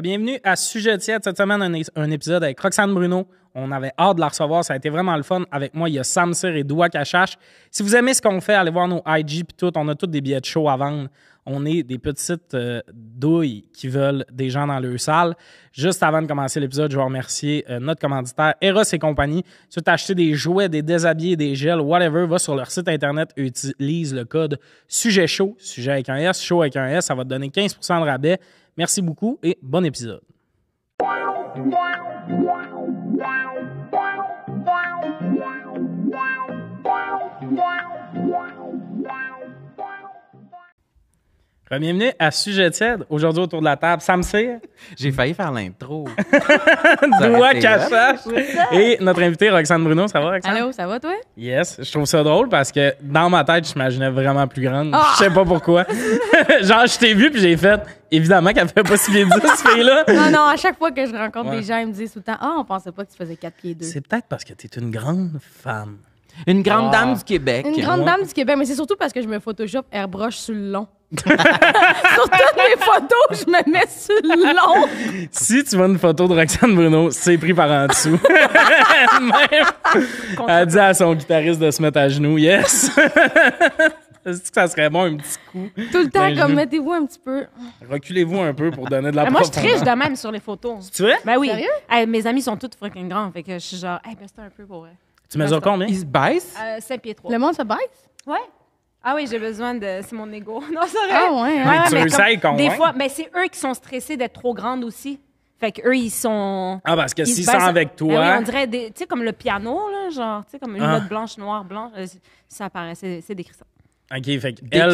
Bienvenue à Sujet Tiède. Cette semaine, un, épisode avec Roxane Bruno. On avait hâte de la recevoir. Ça a été vraiment le fun. Avec moi, il y a Sam Sir et Doua Cachache. Si vous aimez ce qu'on fait, allez voir nos IG et tout. On a toutes des billets de show à vendre. On est des petites euh, douilles qui veulent des gens dans leur salle. Juste avant de commencer l'épisode, je vais remercier euh, notre commanditaire Eros et compagnie. Si tu as acheté des jouets, des déshabillés, des gels, whatever, va sur leur site internet utilise le code sujet chaud, sujet avec un S, show » avec un S. Ça va te donner 15 de rabais. Merci beaucoup et bon épisode. Bienvenue à Sujet tiède. Aujourd'hui, autour de la table, Sam Cyr. J'ai failli faire l'intro. Doigt caché. Et notre invité, Roxane Bruno. Ça va, Roxane? Allô, ça va, toi? Yes. Je trouve ça drôle parce que dans ma tête, je m'imaginais vraiment plus grande. Ah! Je sais pas pourquoi. Genre, je t'ai vu puis j'ai fait. Évidemment qu'elle fait pas si bien ça ce fille-là. Non, non, à chaque fois que je rencontre des gens, ils me disent tout le temps Ah, oh, on pensait pas que tu faisais 4 pieds 2. C'est peut-être parce que tu es une grande femme. Une grande ah. dame du Québec. Une grande dame du Québec, mais c'est surtout parce que je me Photoshop airbrush sur le long. sur toutes mes photos, je me mets sur le long. Si tu vois une photo de Roxane Bruno, c'est pris par en dessous. Elle dit à son guitariste de se mettre à genoux. Yes! Est-ce que ça serait bon un petit coup? Tout le temps, ben, comme mettez-vous un petit peu. Reculez-vous un peu pour donner de la profondeur. moi, je triche de même sur les photos. Tu veux? Ben oui. mes amis sont toutes fucking grands. Fait que je suis genre, hey, ben, c'est un peu pour vrai. Tu mesures combien? Il se baisse? Euh, pieds 3. Le monde se baisse? Ouais. Ah oui, j'ai besoin de. C'est mon ego. Non, c'est vrai. Ah ouais, hein? mais, Des fois, mais ben, c'est eux qui sont stressés d'être trop grandes aussi. Fait qu'eux, ils sont. Ah, parce que s'ils sont avec toi. Ben on dirait, tu sais, comme le piano, là, genre, tu sais, comme une ah. note blanche, noire, blanche. Euh, ça apparaît, c'est décrit ça. OK, fait qu'elles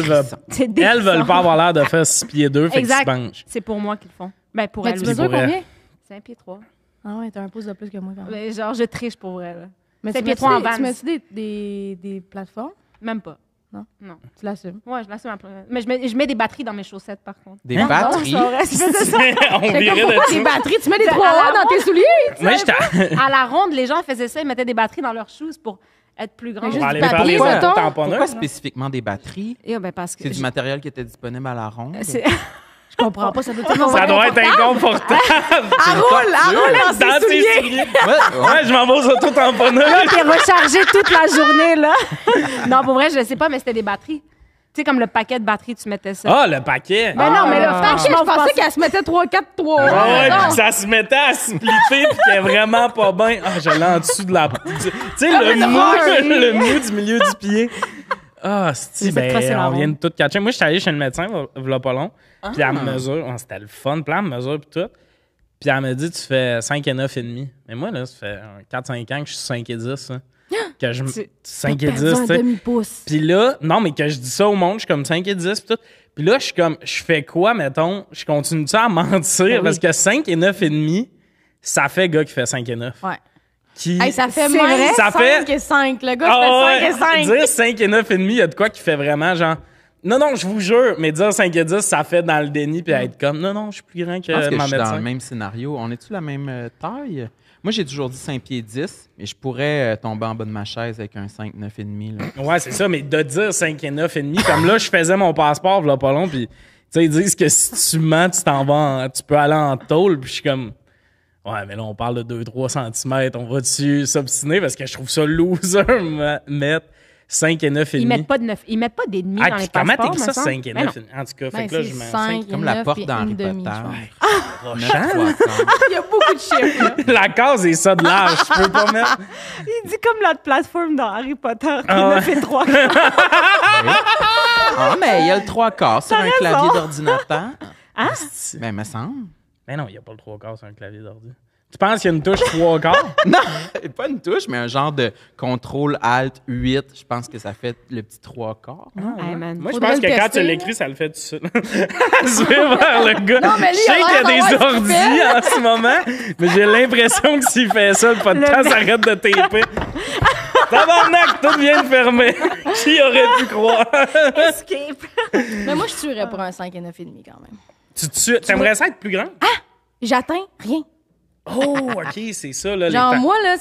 veulent pas avoir l'air de faire 6 pieds 2, fait qu'ils se penchent. C'est pour moi qu'ils le font. Ben, pour mais ben, elles. Tu mesures combien? 5 pieds 3. Ah ouais, t'as un pouce de plus que moi quand même. Mais genre, je triche pour elle. Mais tu mets Tu mets des, des, plateformes? Même pas. Non? Non. Tu l'assumes? Ouais, je l'assume après. Mais je mets, des batteries dans mes chaussettes, par contre. Des ah, batteries? On dirait de pourquoi des batteries? Tu mets des trois la dans tes souliers? Mais je À la ronde, les gens faisaient ça, ils mettaient des batteries dans leurs shoes pour être plus grands. Juste On batteries. pas du Pourquoi spécifiquement des batteries? Et eh ben, parce que C'est du matériel qui était disponible à la ronde. Je comprends pas, ça doit être Ça doit être inconfortable. Elle ah, roule, elle ah, roule dans, ses souliers. ouais, je m'en vais sur tout en Là, t'es rechargé toute la journée, là. non, pour vrai, je sais pas, mais c'était des batteries. Tu sais, comme le paquet de batteries, tu mettais ça. Ah, le paquet! Mais ben non, mais là, ah. franchement, je pensais qu'elle se mettait 3, 4, 3. Ah ouais, puis ça se mettait à splitter, puis qu'elle est vraiment pas bien. Ah, j'allais en dessous de la. Tu sais, le mou, le mou du milieu du pied. Ah, c'est ben, on vient de tout catcher. Moi, je suis allé chez le médecin, voilà pas long. Ah. Puis elle mesure, ah, c'était le fun, plein elle mesure, puis tout. Puis elle me dit, tu fais 5 et 9 et demi. Mais moi, là, ça fait 4-5 ans que je suis 5 et 10. Hein. Que je, tu, 5 et 10, tu sais. Puis là, non, mais que je dis ça au monde, je suis comme 5 et 10, puis tout. Puis là, je suis comme, je fais quoi, mettons? Je continue-tu à mentir? Ben Parce que 5 et 9 et demi, ça fait gars qui fait 5 et 9. Ouais ça fait ça 5 fait... et 5. Le gars, 5 ah et 5. Dire 5 et 9 et demi, il y a de quoi qui fait vraiment genre. Non, non, je vous jure, mais dire 5 et 10, ça fait dans le déni puis être comme non, non, je suis plus grand que, Parce que je suis dans le même scénario. On est-tu la même euh, taille? Moi, j'ai toujours dit 5 pieds 10, mais je pourrais euh, tomber en bas de ma chaise avec un 5, 9 et demi. Ouais, c'est ça, mais de dire 5 et 9 et demi, comme là, je faisais mon passeport, là, pas long, puis tu sais, ils disent que si tu mens, tu t'en vas, tu peux aller en tôle, puis je suis comme. Ouais, mais là, on parle de 2-3 cm. On va-tu s'obstiner parce que je trouve ça loser mettre 5 et 9 et demi. Ils mettent pas de 9, ils mettent pas des demi ah, dans les comment ça, 5 et 9 En tout cas, ben fait que là, je mets ben, 5. Comme la porte dans d'Harry Potter. demi, Ah, Il y a beaucoup de chiffres. là. La case est ça de l'âge. Je peux pas mettre. Il dit comme la plateforme dans Harry Potter, qui Ah ne fait trois. Ah, mais il y a le 3 quarts sur un clavier d'ordinateur. Hein? Ah, Mais ben, me semble. Mais non, il n'y a pas le 3 quarts sur un clavier d'ordi. Tu penses qu'il y a une touche 3 quarts? non, pas une touche, mais un genre de contrôle alt 8. Je pense que ça fait le petit 3 quarts. Ah, moi, je pense que quand tu l'écris, ça le fait tout seul. je vais vers le gars. je sais qu'il y a des ordis en ce moment, mais j'ai l'impression que s'il fait ça, le podcast arrête de taper. Tabarnak, tout vient de fermer. Qui aurait pu croire? Escape. mais moi, je tuerais pour un 5 et 9,5 quand même. Tu, aimerais ça être plus grand? Ah! J'atteins rien. Oh, OK, c'est ça, là. Genre, moi, là,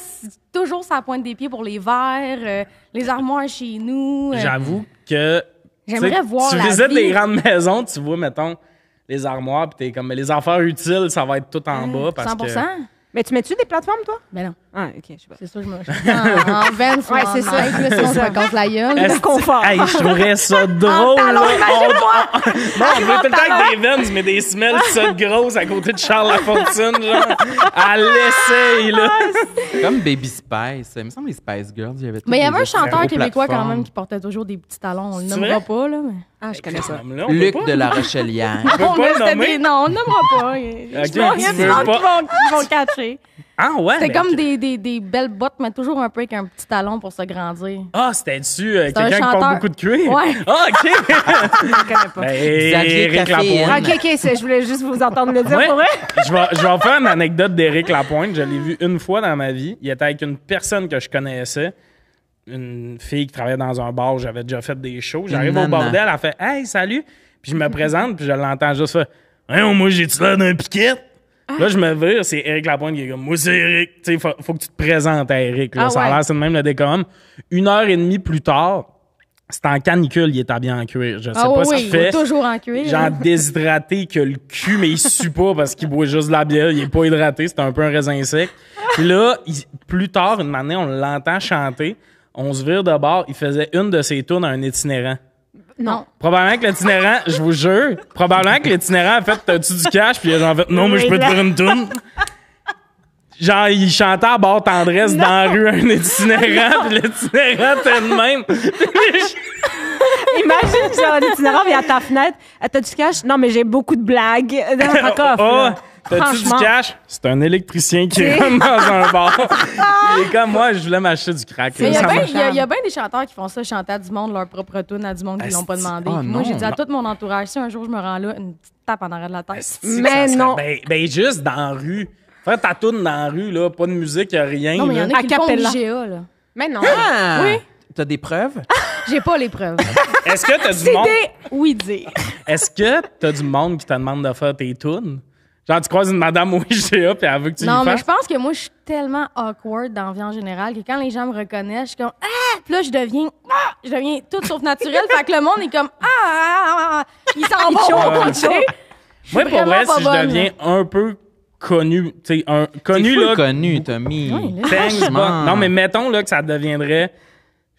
toujours ça pointe des pieds pour les verres, euh, les armoires chez nous. Euh. J'avoue que. J'aimerais voir. Tu visites les grandes maisons, tu vois, mettons, les armoires, puis t'es comme, mais les affaires utiles, ça va être tout en ah, bas. Parce 100 Mais tu mets-tu des plateformes, toi? Mais ben non. Ah, ok, je sais pas. C'est ça que je me. En Vans, ouais, c'est ça. Je me contre la gueule. Est-ce confort. Hey, je trouverais ça drôle. En talons, imagine-moi. Non, on veut tout le temps avec des Vans, mais des semelles ça grosses à côté de Charles Lafontaine, genre. À l'essai, là. Comme Baby Spice. Il me semble les Spice Girls, il y avait Mais il y avait un chanteur québécois quand même qui portait toujours des petits talons. On le nommera pas, là. Ah, je connais ça. Luc de la Rochelière. Non, on ne nommera pas. Ils vont catcher. Ah ouais? C'était comme des, belles bottes, mais toujours un peu avec un petit talon pour se grandir. Ah, c'était-tu euh, quelqu'un qui porte beaucoup de cuir? Ouais. Ah, OK! je ne connais pas. Ben, Eric ah, OK, OK, je voulais juste vous entendre le dire pour je, vais, je en faire une anecdote d'Éric Lapointe. Je l'ai vu une fois dans ma vie. Il était avec une personne que je connaissais une fille qui travaillait dans un bar, j'avais déjà fait des shows. J'arrive au bordel, elle fait Hey, salut! Puis je me présente, puis je l'entends juste faire Hein, moi, j'ai-tu l'air d'un piquette? Là, je me vire, c'est Eric Lapointe qui est comme, moi, c'est Eric. Tu sais, faut, que tu te présentes à Eric. Là. Ah ça a l'air, c'est le même le décom. Une heure et demie plus tard, c'est en canicule, il est habillé en cuir. Je sais ah pas oui, ce qu'il fait. Il est toujours en cuir. Genre déshydraté que le cul, mais il sue pas parce qu'il boit juste de la bière. Il est pas hydraté, c'est un peu un raisin sec. là, plus tard, une année, on l'entend chanter. On se vire de bord. Il faisait une de ses tours à un itinérant. Non. Probablement que l'itinérant, je vous jure, probablement que l'itinérant en fait T'as-tu du cash? Puis il a fait Non, mais je peux te faire une toune. Genre, il chantait à bord tendresse dans la rue un itinérant, puis l'itinérant t'es le même. Imagine, un l'itinérant vient à ta fenêtre. T'as du cash? Non, mais j'ai beaucoup de blagues. dans mon coffre. » T'as-tu du cash? C'est un électricien qui rentre dans un bar. Et comme moi, je voulais m'acheter du crack. Il y, a bien des chanteurs qui font ça, chanter à du monde leur propre tune à du monde qui l'ont pas demandé. Ah, moi, j'ai dit à tout mon entourage, si un jour je me rends là, une petite tape en arrière de la tête. Mais non. Ben, ben, juste dans la rue. Faire ta tune dans la rue, là, pas de musique, rien. Non, mais il y en a qui font GA, Mais non. Ah! Oui. T'as des preuves? J'ai pas les preuves. Est-ce que t'as du monde? Oui, Est-ce que t'as du monde qui te demande de faire tes tunes? Genre, tu croises une madame au IGA, puis elle veut que tu Non, mais je pense que moi, je suis tellement awkward dans la vie en général que quand les gens me reconnaissent, je suis comme Ah! Puis là, je deviens Ah! Je deviens toute sauf naturelle. fait que le monde est comme Ah! Il s'en vont, tu sais. Moi, pour vrai, si je deviens un peu connu, tu sais, un connu. Fou là, connu, Tommy. Non, mais mettons là, que ça deviendrait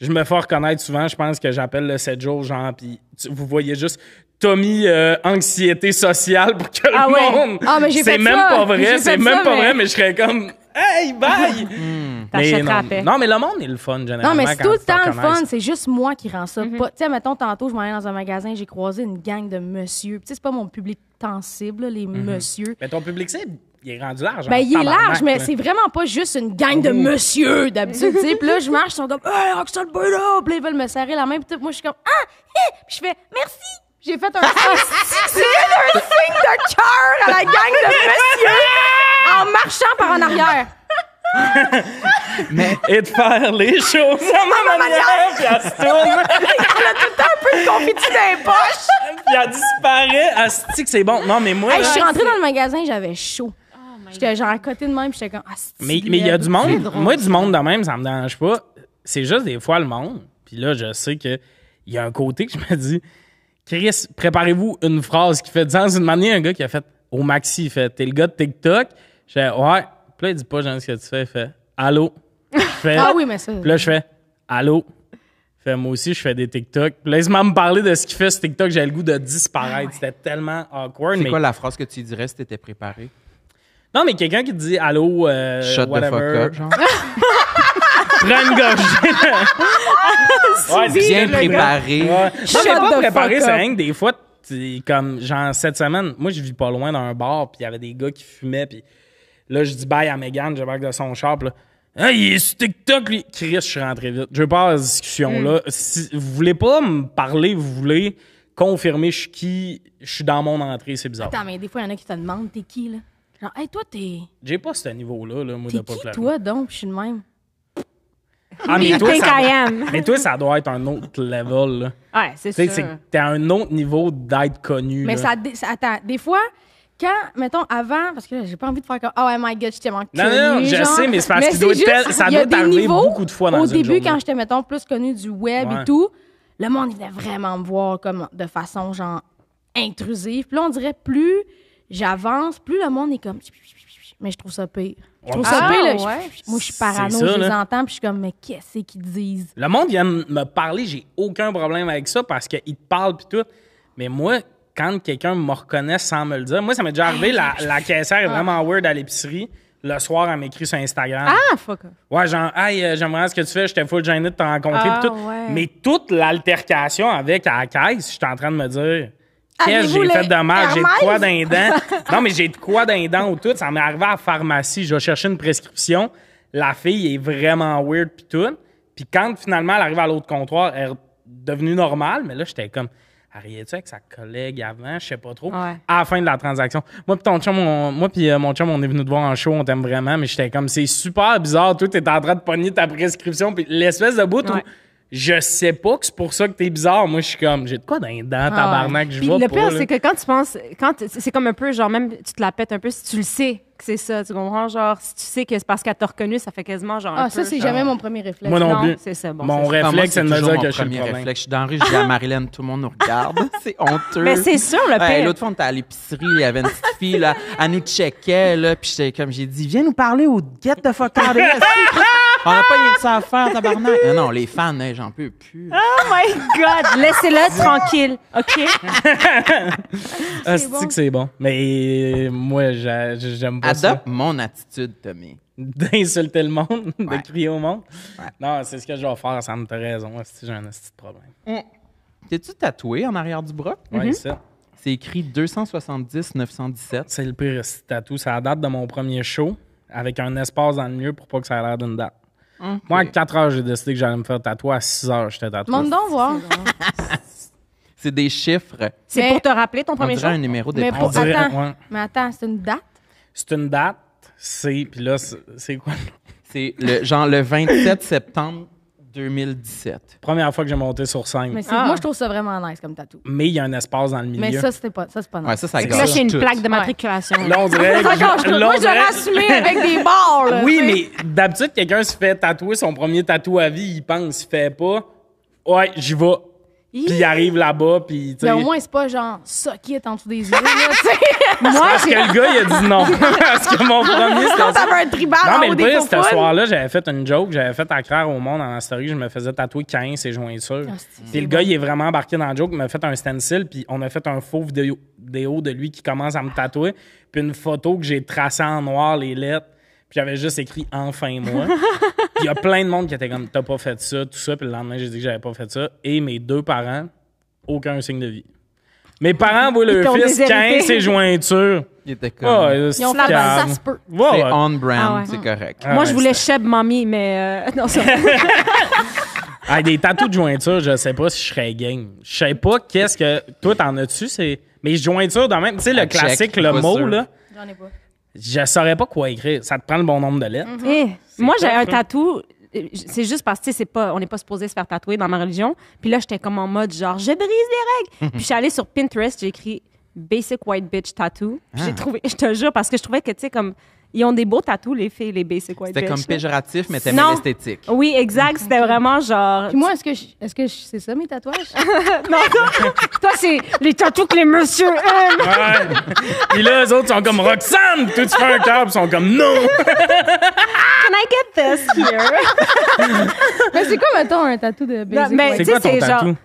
je me fais reconnaître souvent. Je pense que j'appelle le 7 jours, genre, puis vous voyez juste Tommy euh, anxiété sociale pour que ah le ouais. monde. Ah, mais j'ai C'est même pas vrai, c'est même pas vrai, mais je serais comme Hey, bye! T'as hmm. mais non, non, mais le monde est le fun, généralement. Non, mais c'est tout le temps le fun. C'est juste moi qui rends ça. Mhm. Tu sais, mettons, tantôt, je m'en allais dans un magasin, j'ai croisé une gang de monsieur. Tu sais, c'est pas mon public sensible, les messieurs. Mhm. monsieur. Mais ton public cible, il est rendu large. Ben, il est large, mais c'est vraiment pas juste une gang de oh. monsieur d'habitude. Puis là, je marche, ils sont comme, hey, Roxanne là Puis ils veulent me serrer la main. Puis moi, je suis comme, ah! Puis je fais, merci! J'ai fait un, signe de cœur à la gang de monsieur en marchant par en arrière. mais... Et de faire les choses à ma manière, puis elle se tourne. elle a tout le temps un peu de confiture dans les poches. puis elle disparaît, elle se dit que c'est bon. Non, mais moi... je suis rentrée dans le magasin, j'avais chaud. J'étais genre à côté de même, j'étais comme. Ah, mais il y a du monde. moi, du monde de même, ça me dérange pas. C'est juste des fois le monde. Puis là, je sais qu'il y a un côté que je me dis Chris, préparez-vous une phrase qui fait dans Une manière, un gars qui a fait au maxi, il fait T'es le gars de TikTok. J'ai Ouais. Puis là, il dit pas, genre, ce que tu fais. Il fait Allô. ah oui, mais ça. Puis là, je fais Allô. Fait, moi aussi, je fais des TikTok. Puis moi me parler de ce qu'il fait ce TikTok. J'avais le goût de disparaître. Ah C'était tellement awkward. C'est quoi la phrase que tu dirais si t'étais préparé? Non, mais quelqu'un qui te dit allô, euh, Shut whatever. the fuck up, genre. Prends une gorgée. bien préparé. Ouais. Non, pas préparé, c'est rien que des fois, comme, genre, cette semaine, moi, je vis pas loin d'un bar, puis il y avait des gars qui fumaient, puis là, je dis bye à Megan, je bague de son char, là, ah, il est sur TikTok, lui. Chris, je suis rentré vite. Je veux pas avoir cette discussion-là. Mm. Si vous voulez pas me parler, vous voulez confirmer je suis qui, je suis dans mon entrée, c'est bizarre. Attends, mais des fois, il y en a qui te demandent t'es qui, là. Genre, hey, toi, t'es. J'ai pas ce niveau-là, là, moi, de pas qui, toi, donc, je suis le même. Ah, mais toi, ça, mais toi, ça doit être un autre level, là. Ouais, c'est sûr. Tu t'es à un autre niveau d'être connu. Mais ça, Attends, des fois quand, mettons, avant, parce que là, j'ai pas envie de faire comme Oh my god, je t'ai manqué. Non, non, non, je sais, mais c'est parce que doit ça doit arriver beaucoup de fois dans Au début, quand j'étais, mettons, plus connu du web et tout, le monde venait vraiment me voir comme de façon, genre, intrusive. Puis là, on dirait plus J'avance, plus le monde est comme. Mais je trouve ça pire. Je trouve ça ah, pire, Moi, je suis parano, je les entends, puis je suis comme, mais qu'est-ce qu'ils disent? Le monde vient me parler, j'ai aucun problème avec ça parce qu'ils te parlent, puis tout. Mais moi, quand quelqu'un me reconnaît sans me le dire, moi, ça m'est déjà arrivé, la, la caissière est ah. vraiment weird à l'épicerie le soir, elle m'écrit sur Instagram. Ah, fuck. Ouais, genre, hey, euh, j'aimerais ce que tu fais, j'étais full gêné de te rencontrer. Ah, tout. Mais toute l'altercation avec la caisse, je suis en train de me dire, Qu'est-ce ah, que j'ai fait de mal? J'ai de quoi dans les dents? non, mais j'ai de quoi dans les dents ou tout. Ça m'est arrivé à la pharmacie. Je vais une prescription. La fille est vraiment weird puis tout. Puis quand finalement elle arrive à l'autre comptoir, elle est devenue normale. Mais là, j'étais comme, arrivais-tu avec sa collègue avant? Je sais pas trop. À la fin de la transaction. Moi puis ton chum, moi puis euh, mon chum, on est venu te voir en show. On t'aime vraiment. Mais j'étais comme, c'est super bizarre. tout t'es en train de pogner ta prescription. Puis l'espèce de bout je sais pas que c'est pour ça que t'es bizarre. Moi, je suis comme, j'ai de quoi dans les dents, ah tabarnak, je vois Le pire, c'est que quand tu penses, quand c'est comme un peu, genre, même, tu te la pètes un peu si tu le sais que c'est ça, tu comprends? Genre, si tu sais que c'est parce qu'elle t'a reconnu, ça fait quasiment genre. Ah, ça, c'est jamais mon premier réflexe. Moi non, plus. C'est ça, bon. Mon réflexe, ah, c'est de me dire que je suis premier réflexe. Je suis dans la rue, je dis à Marilyn, tout le monde nous regarde. c'est honteux. Mais c'est sûr, le père. L'autre fois, on était à l'épicerie, il y avait une petite fille, là, elle nous checkait, là, puis comme j'ai dit, viens nous parler au get de fucking on n'a pas rien de ça à faire, tabarnak. Non, non, les fans, hein, j'en peux plus. Oh my God! Laissez-le tranquille, OK? Ah, c'est que c'est bon. Mais euh, moi, j'aime pas ça. Adopte mon attitude, Tommy. D'insulter le monde, de crier au monde. Non, c'est ce que je vais faire, ça me t'a raison. Hein, si j'ai un petit problème. Hum. T'es-tu tatoué en arrière du bras? c'est mhm. ça. C'est écrit 270-917. C'est le pire tatou. Ça date de mon premier show avec un espace dans le milieu pour pas que ça ait l'air d'une date. Moi, à 4 heures, j'ai décidé que j'allais me faire tatouer. À 6 heures, j'étais tatoué. voir. c'est des chiffres. C'est pour te rappeler ton premier C'est un numéro de mais, attends, mais attends, c'est une date? C'est une date. C'est. Puis là, c'est quoi? C'est le, genre le 27 septembre 2017. Première fois que j'ai monté sur scène. Ah. moi, je trouve ça vraiment nice comme tatou. Mais il y a un espace dans le milieu. Mais ça, c'était pas, ça, c'est pas nice. ça, là, j'ai une plaque de matriculation. Ouais. Là, on dirait. que je, là, moi, je avec des barres. oui, mais d'habitude, quelqu'un se fait tatouer son premier tatou à vie, il pense, il fait pas. Ouais, j'y vais puis il arrive là-bas, puis tu sais. au moins, c'est pas genre est en dessous des yeux, là, tu sais. Moi, Parce que le gars, il a dit non. Parce que mon premier, c'était. Ça un tribal Non, mais le pire, ce soir-là, j'avais fait une joke, j'avais fait à au monde dans la story, je me faisais tatouer 15 et joint sur. Ah, puis le gars, il est vraiment embarqué dans la joke, il m'a fait un stencil, puis on a fait un faux vidéo, vidéo de lui qui commence à me tatouer, puis une photo que j'ai tracée en noir les lettres puis j'avais juste écrit enfin moi. il y a plein de monde qui était comme t'as pas fait ça, tout ça. Puis le lendemain, j'ai dit que j'avais pas fait ça. Et mes deux parents, aucun signe de vie. Mes parents, voient le fils, quand ses jointures. Ils étaient ah, comme. Ils ont fait ça se peut. C'est on brand, ah c'est correct. Ah moi, je voulais Cheb mamie mais. Euh, non, ça. ah, des tatous de jointures je sais pas si je serais game. Je sais pas qu'est-ce que. Toi, t'en as-tu? C'est... Mais jointures, dans même. Tu sais, le classique, le mot, là. J'en ai pas je saurais pas quoi écrire. Ça te prend le bon nombre de lettres. Mhm. Eh, moi, j'ai un tatou. Euh, c'est juste parce que, c'est pas, on n'est pas supposé se faire tatouer dans ma religion. Puis là, j'étais comme en mode genre, je brise les règles. Mhm. Puis je suis allée sur Pinterest, j'ai écrit Basic White Bitch Tattoo. J'ai ah. trouvé, je te jure, parce que je trouvais que, tu sais, comme ils ont des beaux tatous, les filles, les basic white C'était comme péjoratif, mais t'aimais Non. l'esthétique. Oui, exact. C'était vraiment genre. Puis moi, est-ce que c'est ça mes tatouages? non, Toi, c'est les tatous que les messieurs aiment. Et là, les autres sont comme Roxane! Toi, tu fais un ils sont comme non! can I get this here? Mais c'est quoi, mettons, un tatou de basic mais white? quoi ton c'est tatou?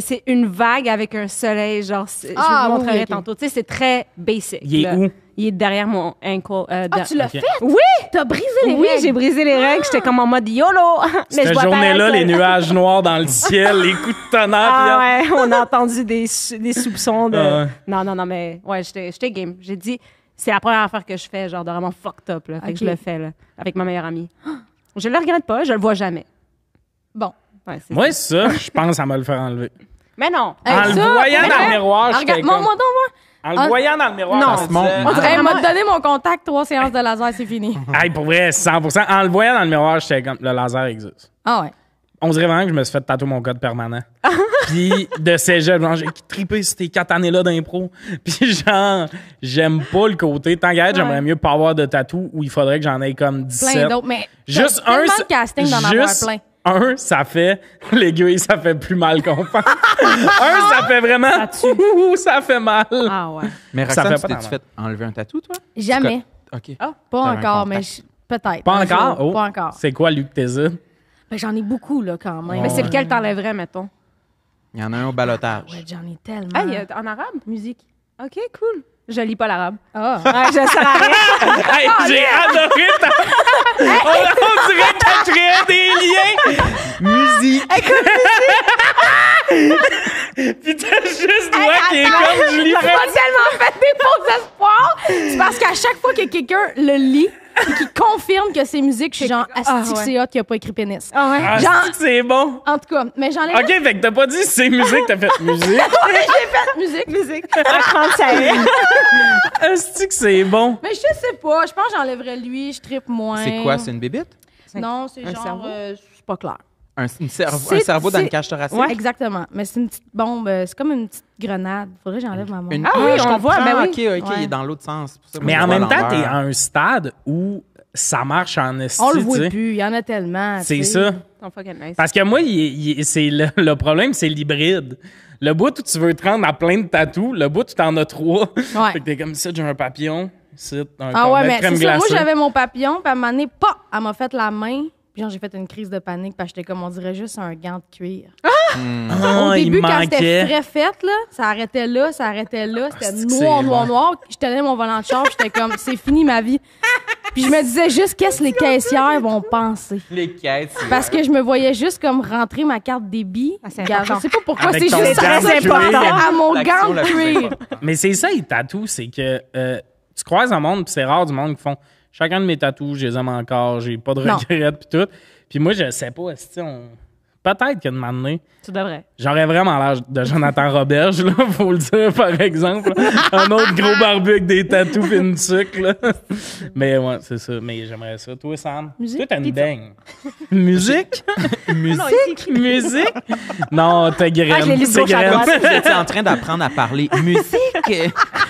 c'est une vague avec un soleil, genre, je vous ah, montrerai tantôt. Tu sais, c'est très basic. Il est où? il est derrière mon ankle. Euh, ah, tu l'as fait? Oui! T'as brisé les règles? Oui, j'ai brisé les règles. J'étais comme en mode YOLO! Cette journée-là, les nuages noirs dans le ciel, les coups de tonnerre. Ah ouais, on a entendu des, des soupçons de... Ah non, non, non, mais ouais, j'étais game. J'ai dit, c'est la première affaire que je fais, genre de vraiment fucked up. Là. Fait que je le fais, là, avec ma meilleure amie. Je le regrette pas, je le vois jamais. Bon. Ouais, Moi, ça, je pense à me le faire enlever. Mais non! en le voyant dans le miroir, je Regarde, moi, comme... moi, en ah, le ah, voyant dans le miroir, non. On elle m'a donné mon contact, trois séances de laser, c'est fini. Ah, pour vrai, 100%. En le voyant dans le miroir, je sais comme, le laser existe. Ah ouais. On dirait vraiment que je me suis fait tatouer mon code permanent. Puis de ces jeux, j'ai trippé ces quatre années-là d'impro. Puis genre, j'aime pas le côté. Tant qu'à j'aimerais mieux pas avoir de tatou où il faudrait que j'en aie comme 17. Plein d'autres, mais... Juste un... Casting juste, avoir plein un, ça fait l'aiguille, ça fait plus mal qu'on pense. un, ça fait vraiment ça, ça fait mal. Ah ouais. Mais Roxane, ça fait tu fait enlever un tatou toi Jamais. OK. Ah, pas encore mais peut-être. Pas encore. Oh. Pas encore. C'est quoi Luc Téza? Ben, j'en ai beaucoup là quand même. Mais c'est lequel t'enlèverais mettons Il y en a un au balotage. ouais, j'en ai tellement. Ah, hey, euh, en arabe Musique. OK, cool. Je lis pas l'arabe. Ah, oh. je sais Hey, j'ai oh, adoré ta des liens. musique. Écoute, musique. Puis t'as juste moi qui est comme Julie. J'aurais pas tellement fait des faux espoirs. C'est parce qu'à chaque fois que quelqu'un le lit, et qui confirme que c'est musique, je suis genre Astic ah, hot qui a pas écrit pénis. Ah ouais. Ah, genre... c'est bon. En tout cas, mais j'enlève. OK, fait que t'as pas dit c'est musique, t'as fait musique. j'ai fait musique, musique. Astique, c'est bon. Mais je sais pas, je pense que j'enlèverais lui, je tripe moins. C'est quoi, c'est une bébite non, c'est genre, euh, c'est pas clair. Un, un cerveau dans une cache cage thoracique? Ouais. Exactement. Mais c'est une petite bombe, euh, c'est comme une petite grenade. Faudrait que j'enlève ma main. Ah oui, ah, je comprends. Ben OK, OK, il est dans l'autre sens. Mais en même temps, t'es à un stade où ça marche en esti. On le voit plus, il y en a tellement. C'est ça. Parce que moi, c'est le, problème, c'est l'hybride. Le bout où tu veux te rendre à plein de tatous, le bout où t'en as trois. Ouais. Fait t'es comme ça, j'ai un papillon ah ouais, mais Moi, j'avais mon papillon, puis à un moment donné, pas, elle m'a fait la main. Puis genre, j'ai fait une crise de panique, parce que j'étais comme, on dirait juste un gant de cuir. Ah! Hmm. Au ah, début, quand c'était très fait, là, ça arrêtait là, ça arrêtait là, ah, c'était noir, noir, noir. Je tenais mon volant de charge j'étais comme, c'est fini ma vie. Puis je me disais juste qu'est-ce les caissières vont penser. Les caissières. Parce que je me voyais juste comme rentrer ma carte débit. Ah, je sais pas pourquoi c'est juste ça. C'est important. À mon gant de cuir. Mais c'est ça, il tatoue, c'est que euh, tu croises un monde, puis c'est rare du monde qui font chacun de mes tatouages, je les aime encore, j'ai pas de regrets, puis tout. Puis moi, je sais pas, si on... peut-être a de m'amener. Tu devrais. J'aurais vraiment l'âge de Jonathan Roberge, là, faut le dire, par exemple. un autre gros barbu des tatous et une sucre, Mais ouais, c'est ça. Mais j'aimerais ça. Toi, Sam, Musique, toi, t'as une dingue. Musique? Musique? Musique? Non, t'es graine. Ah, je c'est tu J'étais en train d'apprendre à parler musique. ah,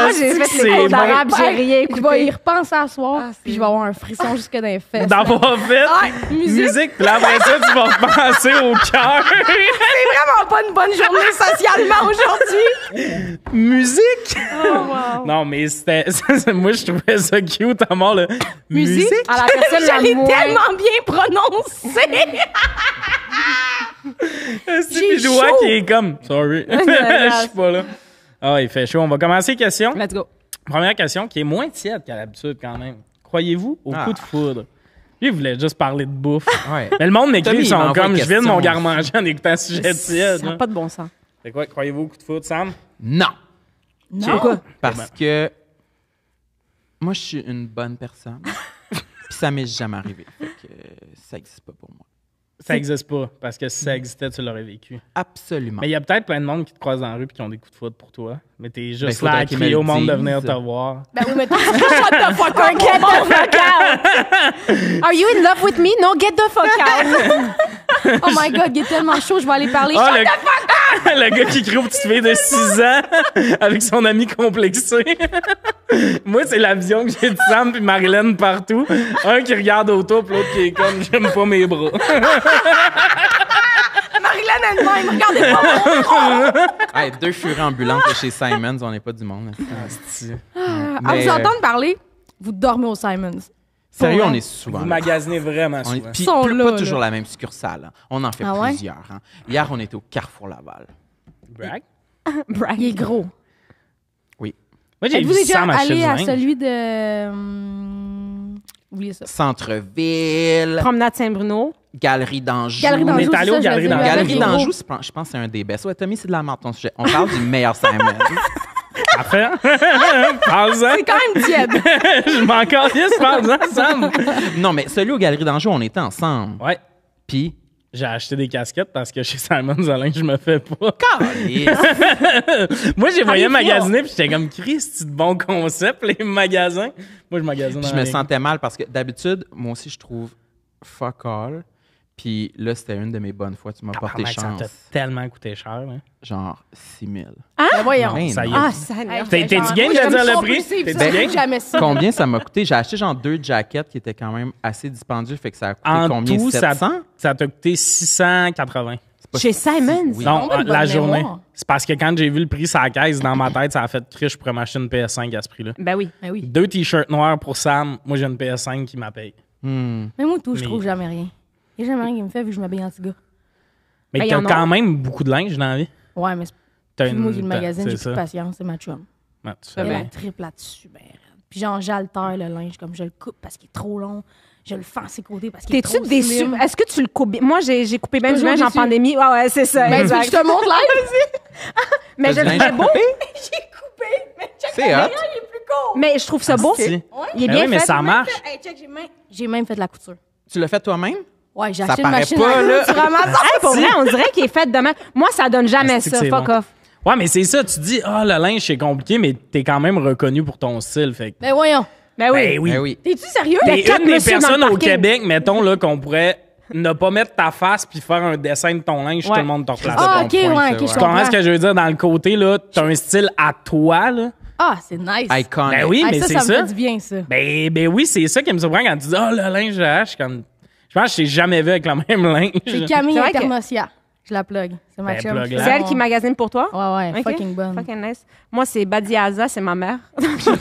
moi, j'ai fait les cours d'arabe, j'ai rien écouté. Je vais y repenser à soir, ah, puis je vais avoir un frisson jusque dans les fesses. D'avoir fait? Ah, musique? musique? Puis après ça, tu vas repenser au cœur. C'est vraiment pas une bonne journée socialement aujourd'hui. Musique. Oh, non, mais c'était. moi, je trouvais ça cute à mort, là. Musique. Musique? À la personne tellement bien prononcer. C'est joie qui est comme. Sorry. Je suis pas là. Ah, il fait chaud. On va commencer question. questions. Let's go. Première question qui est moins tiède qu'à l'habitude, quand même. Croyez-vous au ah. coup de foudre? il voulait juste parler de bouffe. Ouais. Mais le monde m'écrit, ils sont comme je viens de mon gars manger en écoutant sujet tiède. Ça n'a pas de bon sens. C'est quoi, croyez-vous au coup de foot, Sam? Non. Non. Pourquoi? Parce que moi, je suis une bonne personne. Puis ça m'est jamais arrivé. Fait que euh, ça n'existe pas pour moi. Ça n'existe pas, parce que si ça existait, tu l'aurais vécu. Absolument. Mais il y a peut-être plein de monde qui te croise dans la rue et qui ont des coups de foot pour toi. Mais t'es juste ben, là à crier au monde de venir te voir. Ben oui, mais t'es de get the fuck out! Are you in love with me? No, get the fuck out! Oh my God, il est tellement chaud, je vais aller parler. Ah, le... le... gars qui crie au petit filles de 6 ans avec son ami complexé. Moi, c'est l'avion que j'ai de Sam puis Marilyn partout. Un qui regarde autour, puis l'autre qui est comme « J'aime pas mes bras ». Marilyn elle-même, regardez pas mon hey, Deux furies ambulants chez Simons, on n'est pas du monde. Ah, ah vous euh, entendez parler, vous dormez au Simons. Sérieux, on est souvent. Vous magasinez vraiment souvent. puis pas toujours la même succursale. Hein. On en fait ah plusieurs. Hein. Hier, on était au Carrefour Laval. Brag. Il est gros. Oui. j'ai vu êtes déjà allé à celui de. Hum, oubliez ça. Centre-ville, Promenade Saint-Bruno. Galerie d'Anjou. Galerie d'Anjou. est allé au Galerie d'Anjou, je pense que c'est un des best. Ouais, Tommy, c'est de la merde ton sujet. On parle du meilleur saint Saint-Bruno. Après, hein? parle C'est quand même tiède. je m'en calisse, parle Sam. Non, mais celui aux Galeries d'Anjou, on était ensemble. Ouais. Puis, j'ai acheté des casquettes parce que chez Simon Zolin, je me fais pas. Moi, j'ai voyé magasiner puis j'étais comme, Christ, de bon concept, les magasins. Moi, je magasine. je me sentais mal parce que d'habitude, moi aussi, je trouve fuck all. Puis là, c'était une de mes bonnes fois. Tu m'as porté chance. Ça t'a tellement coûté cher. Hein? Genre 6 000. Ah, ben voyons. ça y est. Ah, ça T'es du gain de dire le prix? T'es du jamais Combien ça m'a coûté? J'ai acheté genre deux jackets qui étaient quand même assez dispendieux. Fait que ça a coûté combien? 700? Ça t'a coûté 680. Chez Simon? Oui. Non, la journée. C'est parce que quand j'ai vu le prix sa caisse dans ma tête, ça a fait triche pour m'acheter une PS5 à ce prix-là. Ben oui, ben oui. Deux t-shirts noirs pour Sam. Moi, j'ai une PS5 qui m'a Hmm. Mais moi, tout, je trouve jamais rien. Il a jamais rien qui me fait vu que je m'habille en petit gars. Mais ben, t'as quand même beaucoup de linge dans la vie. Ouais, mais c'est une... moi le magazine, j'ai plus de patience, c'est ma chum. tu fais bien. la triple là-dessus, ben. Puis genre, j'altère le linge, comme je le coupe parce qu'il est trop long. Je le fends à ses côtés parce qu'il est trop T'es-tu déçu? Est-ce que tu le coupes? Moi, j'ai coupé même du linge en pandémie. Ouais, ouais, c'est ça. Mais ben, je te montre live. mais je le fais beau. j'ai coupé, mais il est plus court. Mais je trouve ça ah, beau. Il est ben bien fait. mais ça marche. J'ai même fait de la couture. Tu l'as fait toi-même? Ouais, j'ai acheté une machine pas, là. pour vrai, on dirait qu'il est fait demain. Moi, ça donne jamais ça, fuck off. Ouais, mais c'est ça, tu dis, ah, le linge, c'est compliqué, mais t'es quand même reconnu pour ton style. Fait Ben voyons. Ben oui. Ben oui. Ben T'es-tu sérieux? T'es ben, une des personnes au Québec, mettons, là, qu'on pourrait ne pas mettre ta face puis faire un dessin de ton linge, tout le monde t'en replace. Ah, ok, ouais, ok, je Tu comprends ce que je veux dire? Dans le côté, là, t'as un style à toi, là. Ah, c'est nice. Iconic. Ben oui, mais c'est ça. Ben, ben, oui, c'est ça qui me surprend quand tu dis, ah, le linge je suis comme, je pense que je t'ai jamais vu avec la même linge. C'est Camille Thermosia. Je la plug. C'est ben, ma C'est elle qui magasine pour toi? Ouais, ouais. Fucking bon. Fucking nice. Moi, c'est Badiaza, c'est ma mère. Ça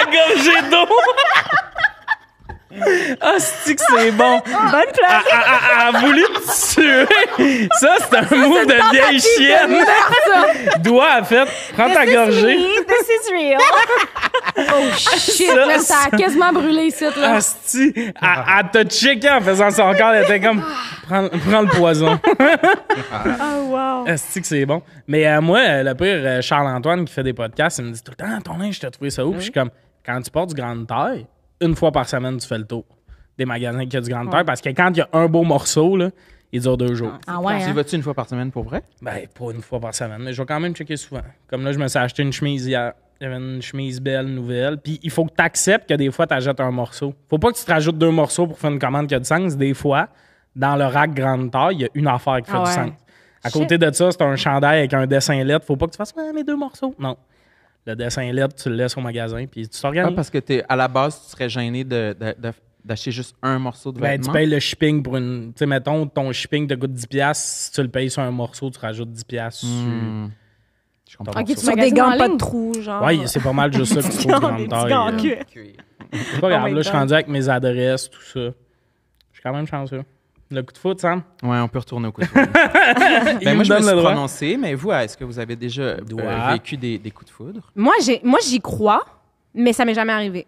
a gorgé d'eau. Ah, c'est que c'est bon. Bonne place. Elle ah, a ah, ah, voulu te tuer. Ça, c'est un move de vieille chienne. Doigt, à fait. Prends ta gorgée. This is real. Oh shit, ça, là, a quasiment brûlé ici, là. Asti, elle t'a checké en faisant son corps. Elle était comme, prends, le poison. oh wow. Ah que c'est bon. Mais euh, moi, euh, le pire, euh, Charles-Antoine qui fait des podcasts, il me dit tout le temps, ton linge, je t'ai trouvé ça où? Puis je suis comme, quand tu portes du grande taille, une fois par semaine, tu fais le tour des magasins qui ont du grande taille Parce que quand il y a un beau morceau, là, il dure deux jours. Ah ouais? Tu hein? vas-tu une fois par semaine pour vrai? Ben, pas une fois par semaine, mais je vais quand même checker souvent. Comme là, je me suis acheté une chemise hier. avait une chemise belle, nouvelle. Puis il faut que tu acceptes que des fois, tu achètes un morceau. Faut pas que tu te rajoutes deux morceaux pour faire une commande qui a du sens. Des fois, dans le rack grande taille, il y a une affaire qui fait ah du sens. À côté de ça, c'est un chandail avec un dessin lettre. Faut pas que tu fasses ah, mes deux morceaux. Non le dessin libre, tu le laisses au magasin, puis tu t'organises. Ah, parce que à la base, tu serais gêné de, d'acheter juste un morceau de vêtement. Ben, tu payes le shipping pour une. Tu sais, mettons, ton shipping te coûte 10$. Si tu le payes sur un morceau, tu rajoutes 10$ sur. Hmm. Je comprends. Ok, tu ne des gants pas de trous. genre. Ouais, c'est pas mal juste ça que tu trouves dans le taille. C'est pas grave, là, je suis rendu avec mes adresses, tout ça. Je suis quand même chanceux. Le coup de foudre, Sam? Oui, on peut retourner au coup de foudre. Ben, moi, je me suis prononcé, mais vous, est-ce que vous avez déjà euh, vécu des, coups de foudre? Moi, j'y crois, mais ça m'est jamais arrivé.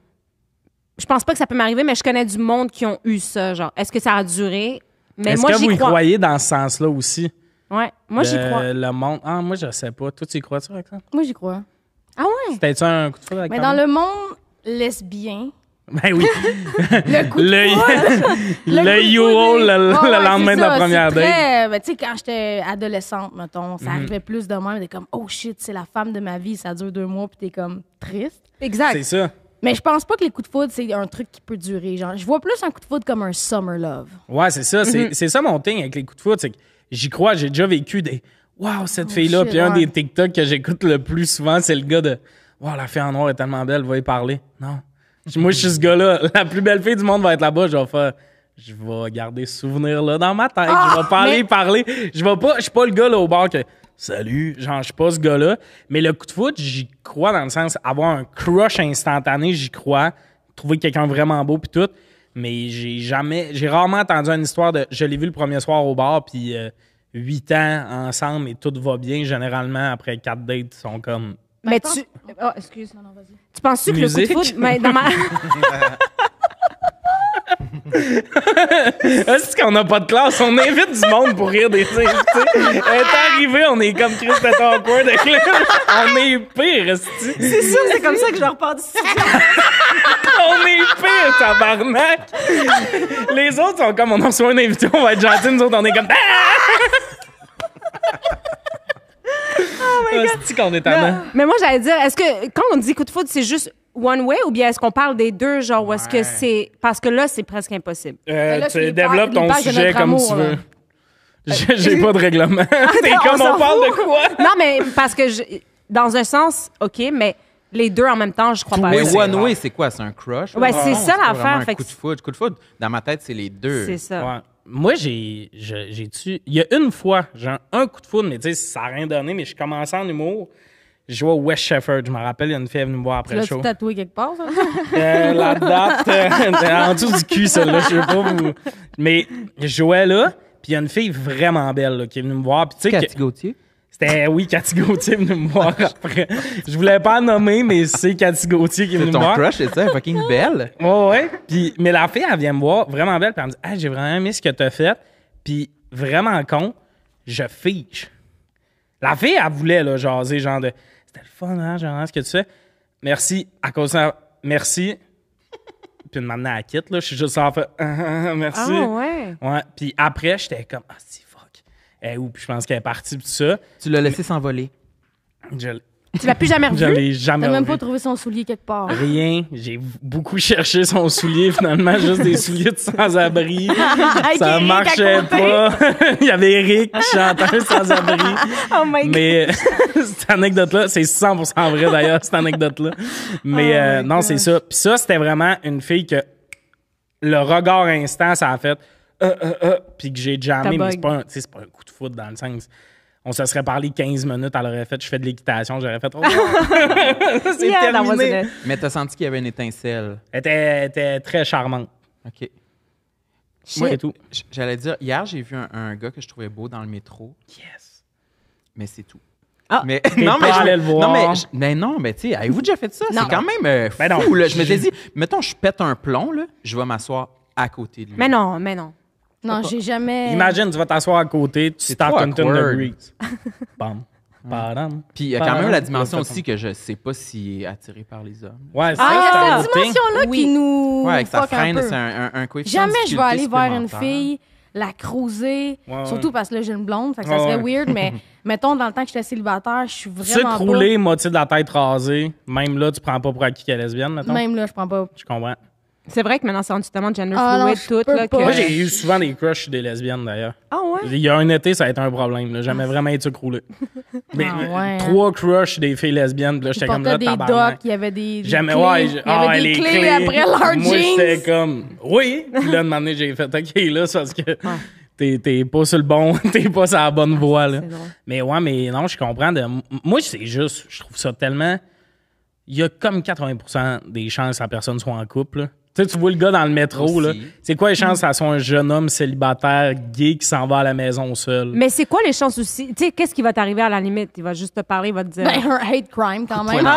Je pense pas que ça peut m'arriver, mais je connais du monde qui ont eu ça. Genre, est-ce que ça a duré? Mais est-ce que vous y croyez dans ce sens-là aussi? Ouais, moi, j'y crois. Le monde. Ah, moi, je sais pas. Toi, tu y crois-tu, ça? Moi, j'y crois. Ah ouais? cétait un coup de foudre avec Mais dans le monde lesbien, ben oui. le coup de le, le, le, lendemain de la première date. Mais ben, tu sais, quand j'étais adolescente, mettons, ça mhm. arrivait plus de moi, t'es comme, oh shit, c'est la femme de ma vie, ça dure deux mois, puis t'es comme triste. Exact. C'est ça. Mais je pense pas que les coups de foudre, c'est un truc qui peut durer. Genre, je vois plus un coup de foudre comme un summer love. Ouais, c'est ça. C'est mhm. ça mon thing avec les coups de foudre. C'est que j'y crois, j'ai déjà vécu des Waouh, cette oh, fille-là. Puis un des TikTok que j'écoute le plus souvent, c'est le gars de Waouh, la fille en noir est tellement belle, va y parler. Non. Moi, je suis ce gars-là. La plus belle fille du monde va être là-bas. Je vais faire. Je vais garder ce souvenir-là dans ma tête. je vais ah, parler, parler. Je vais pas. Je suis pas le gars là au bar que. Salut, genre, je suis pas ce gars-là. Mais le coup de foot, j'y crois dans le sens avoir un crush instantané, j'y crois. Trouver quelqu'un vraiment beau puis tout. Mais j'ai jamais. J'ai rarement entendu une histoire de. Je l'ai vu le premier soir au bar puis. Euh, huit ans ensemble et tout va bien, généralement, après quatre dates, ils sont comme mais tu. Ah, oh, excuse, non, non, vas-y. Tu penses-tu que le coup de foudre. Mais dans ma... Est-ce qu'on n'a pas de classe? On invite du monde pour rire des tirs. Elle est arrivée, on est comme ton Awkward de club On est pire, C'est sûr, c'est comme ça que je repars du on est pire, tabarnak! Les autres sont comme, on en reçoit un invité, on va être gentil, nous autres, on est comme... Ah! Ah, mais moi, j'allais dire, est-ce que quand on dit coup de foudre, c'est juste one way ou bien est-ce qu'on parle des deux, genre, est-ce que c'est. Parce que là, c'est presque impossible. Euh, tu développes ton sujet comme tu veux. J'ai pas de règlement. Ah, comme on, parle de quoi? Non, mais parce que dans un sens, OK, mais les deux en même temps, je crois pas. Mais One Way, c'est quoi? C'est un crush? Ouais, c'est ah, ça l'affaire. Coup de foudre. Coup de foudre, dans ma tête, c'est les deux. C'est ça moi, j'ai, j'ai tu. Il y a une fois, genre un coup de foudre, mais tu sais, ça n'a rien donné, mais je commençais en humour. Je vois West Shepherd, je me rappelle, il y a une fille est venue me voir après le show. Tu tatoué quelque part, ça? Euh, la date, est euh, en dessous du cul, celle-là, je sais pas. où. Mais je jouais là, puis il y a une fille vraiment belle qui est venue me voir. Cathy Gauthier? C'était, oui, Cathy Gauthier venait me voir après. Je voulais pas nommer, mais c'est Cathy Gauthier qui est me voir. C'est ton crush, c'est ça? Fucking belle? Ouais, ouais. Puis, mais la fille, elle vient me voir, vraiment belle, puis elle me dit « Ah, j'ai vraiment aimé ce que t'as fait. » Puis, vraiment con, je fiche. La fille, elle voulait, jaser, genre de « C'était le fun, hein, genre, ce que tu fais? » Merci. À cause de ça, merci. Puis, de m'amener à la quitte, là, je suis juste en fait « Merci. Ah, ouais? Ouais. Puis après, j'étais comme « Ah, c'est eh, je pense qu'elle est partie, tout ça. Tu l'as laissé s'envoler. Je, tu l'as plus jamais revu? Je l'ai jamais même pas trouvé son soulier quelque part. Rien. J'ai beaucoup cherché son soulier. Finalement, juste des souliers de sans-abri. ça marchait pas. Il y avait Eric, chanteur sans-abri. Oh my God. Mais euh, cette anecdote-là, c'est 100% vrai d'ailleurs, cette anecdote-là. Mais oh euh, non, c'est ça. Puis ça, c'était vraiment une fille que le regard instant, ça a fait euh, euh, euh, puis que j'ai jamé, mais c'est pas, un, pas un coup de foot dans le sens on se serait parlé 15 minutes, elle aurait fait je fais de l'équitation, j'aurais fait trop. Oh, c'est terminé. Mais t'as senti qu'il y avait une étincelle. Elle était, très charmante. OK. Moi tout. J'allais dire hier, j'ai vu un, gars que je trouvais beau dans le métro. Yes. Mais c'est tout. Ah, mais, non, mais le voir. non, mais non, mais tu sais, avez-vous déjà fait ça? C'est quand même euh, ben fou. là. Je me suis dit, mettons, je pète un plomb, là, je vais m'asseoir à côté de lui. Mais non, mais non. Non, j'ai jamais. Imagine, tu vas t'asseoir à côté, tu tapes une tonne de Bam. Puis il y a quand même la dimension aussi que je sais pas si est attiré par les hommes. Ouais, ah, c'est ah, cette dimension-là qui nous. Ouais, que ça freine, c'est un, un, Jamais je vais aller voir une fille, la crouser, surtout parce que là j'ai une blonde, fait que ça serait weird, mais mettons dans le temps que j'étais célibataire, je suis vraiment. Tu sais, croulée, moitié de la tête rasée, même là tu prends pas pour acquis qu'elle est lesbienne, mettons. Même là, je prends pas. Je comprends. C'est vrai que maintenant, c'est rendu tellement gender ah, fluid, tout. Là, Moi, j'ai eu souvent des crushs des lesbiennes, d'ailleurs. Ah ouais? Il y a un été, ça a été un problème. J'aimais ah. vraiment être croulé. Ah, mais euh, trois crushs des filles lesbiennes, là, j'étais comme là, des il y avait des, J'aimais Ouais, Il y avait des clés, après leur Moi, j'étais comme, oui. Puis là, de moment j'ai fait, OK, là, c'est parce que t'es pas sur le bon, t'es pas sur la bonne voie, là. Mais ouais, mais non, je comprends. Moi, c'est juste, je trouve ça tellement... Il y a comme 80 des chances que la personne soit en couple, là. Tu sais, tu vois le gars dans le métro, là. C'est quoi les chances que ça soit un jeune homme célibataire gay qui s'en va à la maison seul? Mais c'est quoi les chances aussi? Tu sais, qu'est-ce qui va t'arriver à la limite? Il va juste te parler, il va te dire. Ben, un hate crime quand même.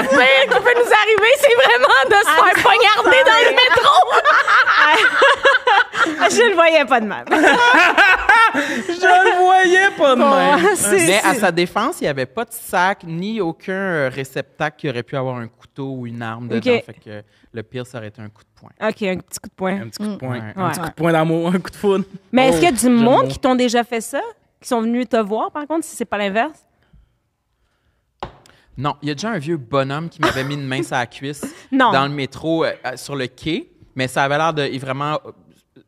le pire qui peut nous arriver, c'est vraiment de se faire poignarder dans le métro. je le voyais pas de même. je le voyais pas de même. Mais à sa défense, il n'y avait pas de sac ni aucun réceptacle qui aurait pu avoir un couteau ou une arme dedans. le pire, ça aurait été un coup de poing. OK, un petit coup de poing. Un petit coup de poing. Un petit coup de poing d'amour, un coup de foudre. Mais est-ce qu'il y a oh, du monde qui t'ont déjà fait ça? Qui sont venus te voir, par contre, si c'est pas l'inverse? Non, il y a déjà un vieux bonhomme qui m'avait mis une main sur la cuisse dans le métro euh, euh, sur le quai, mais ça avait l'air de vraiment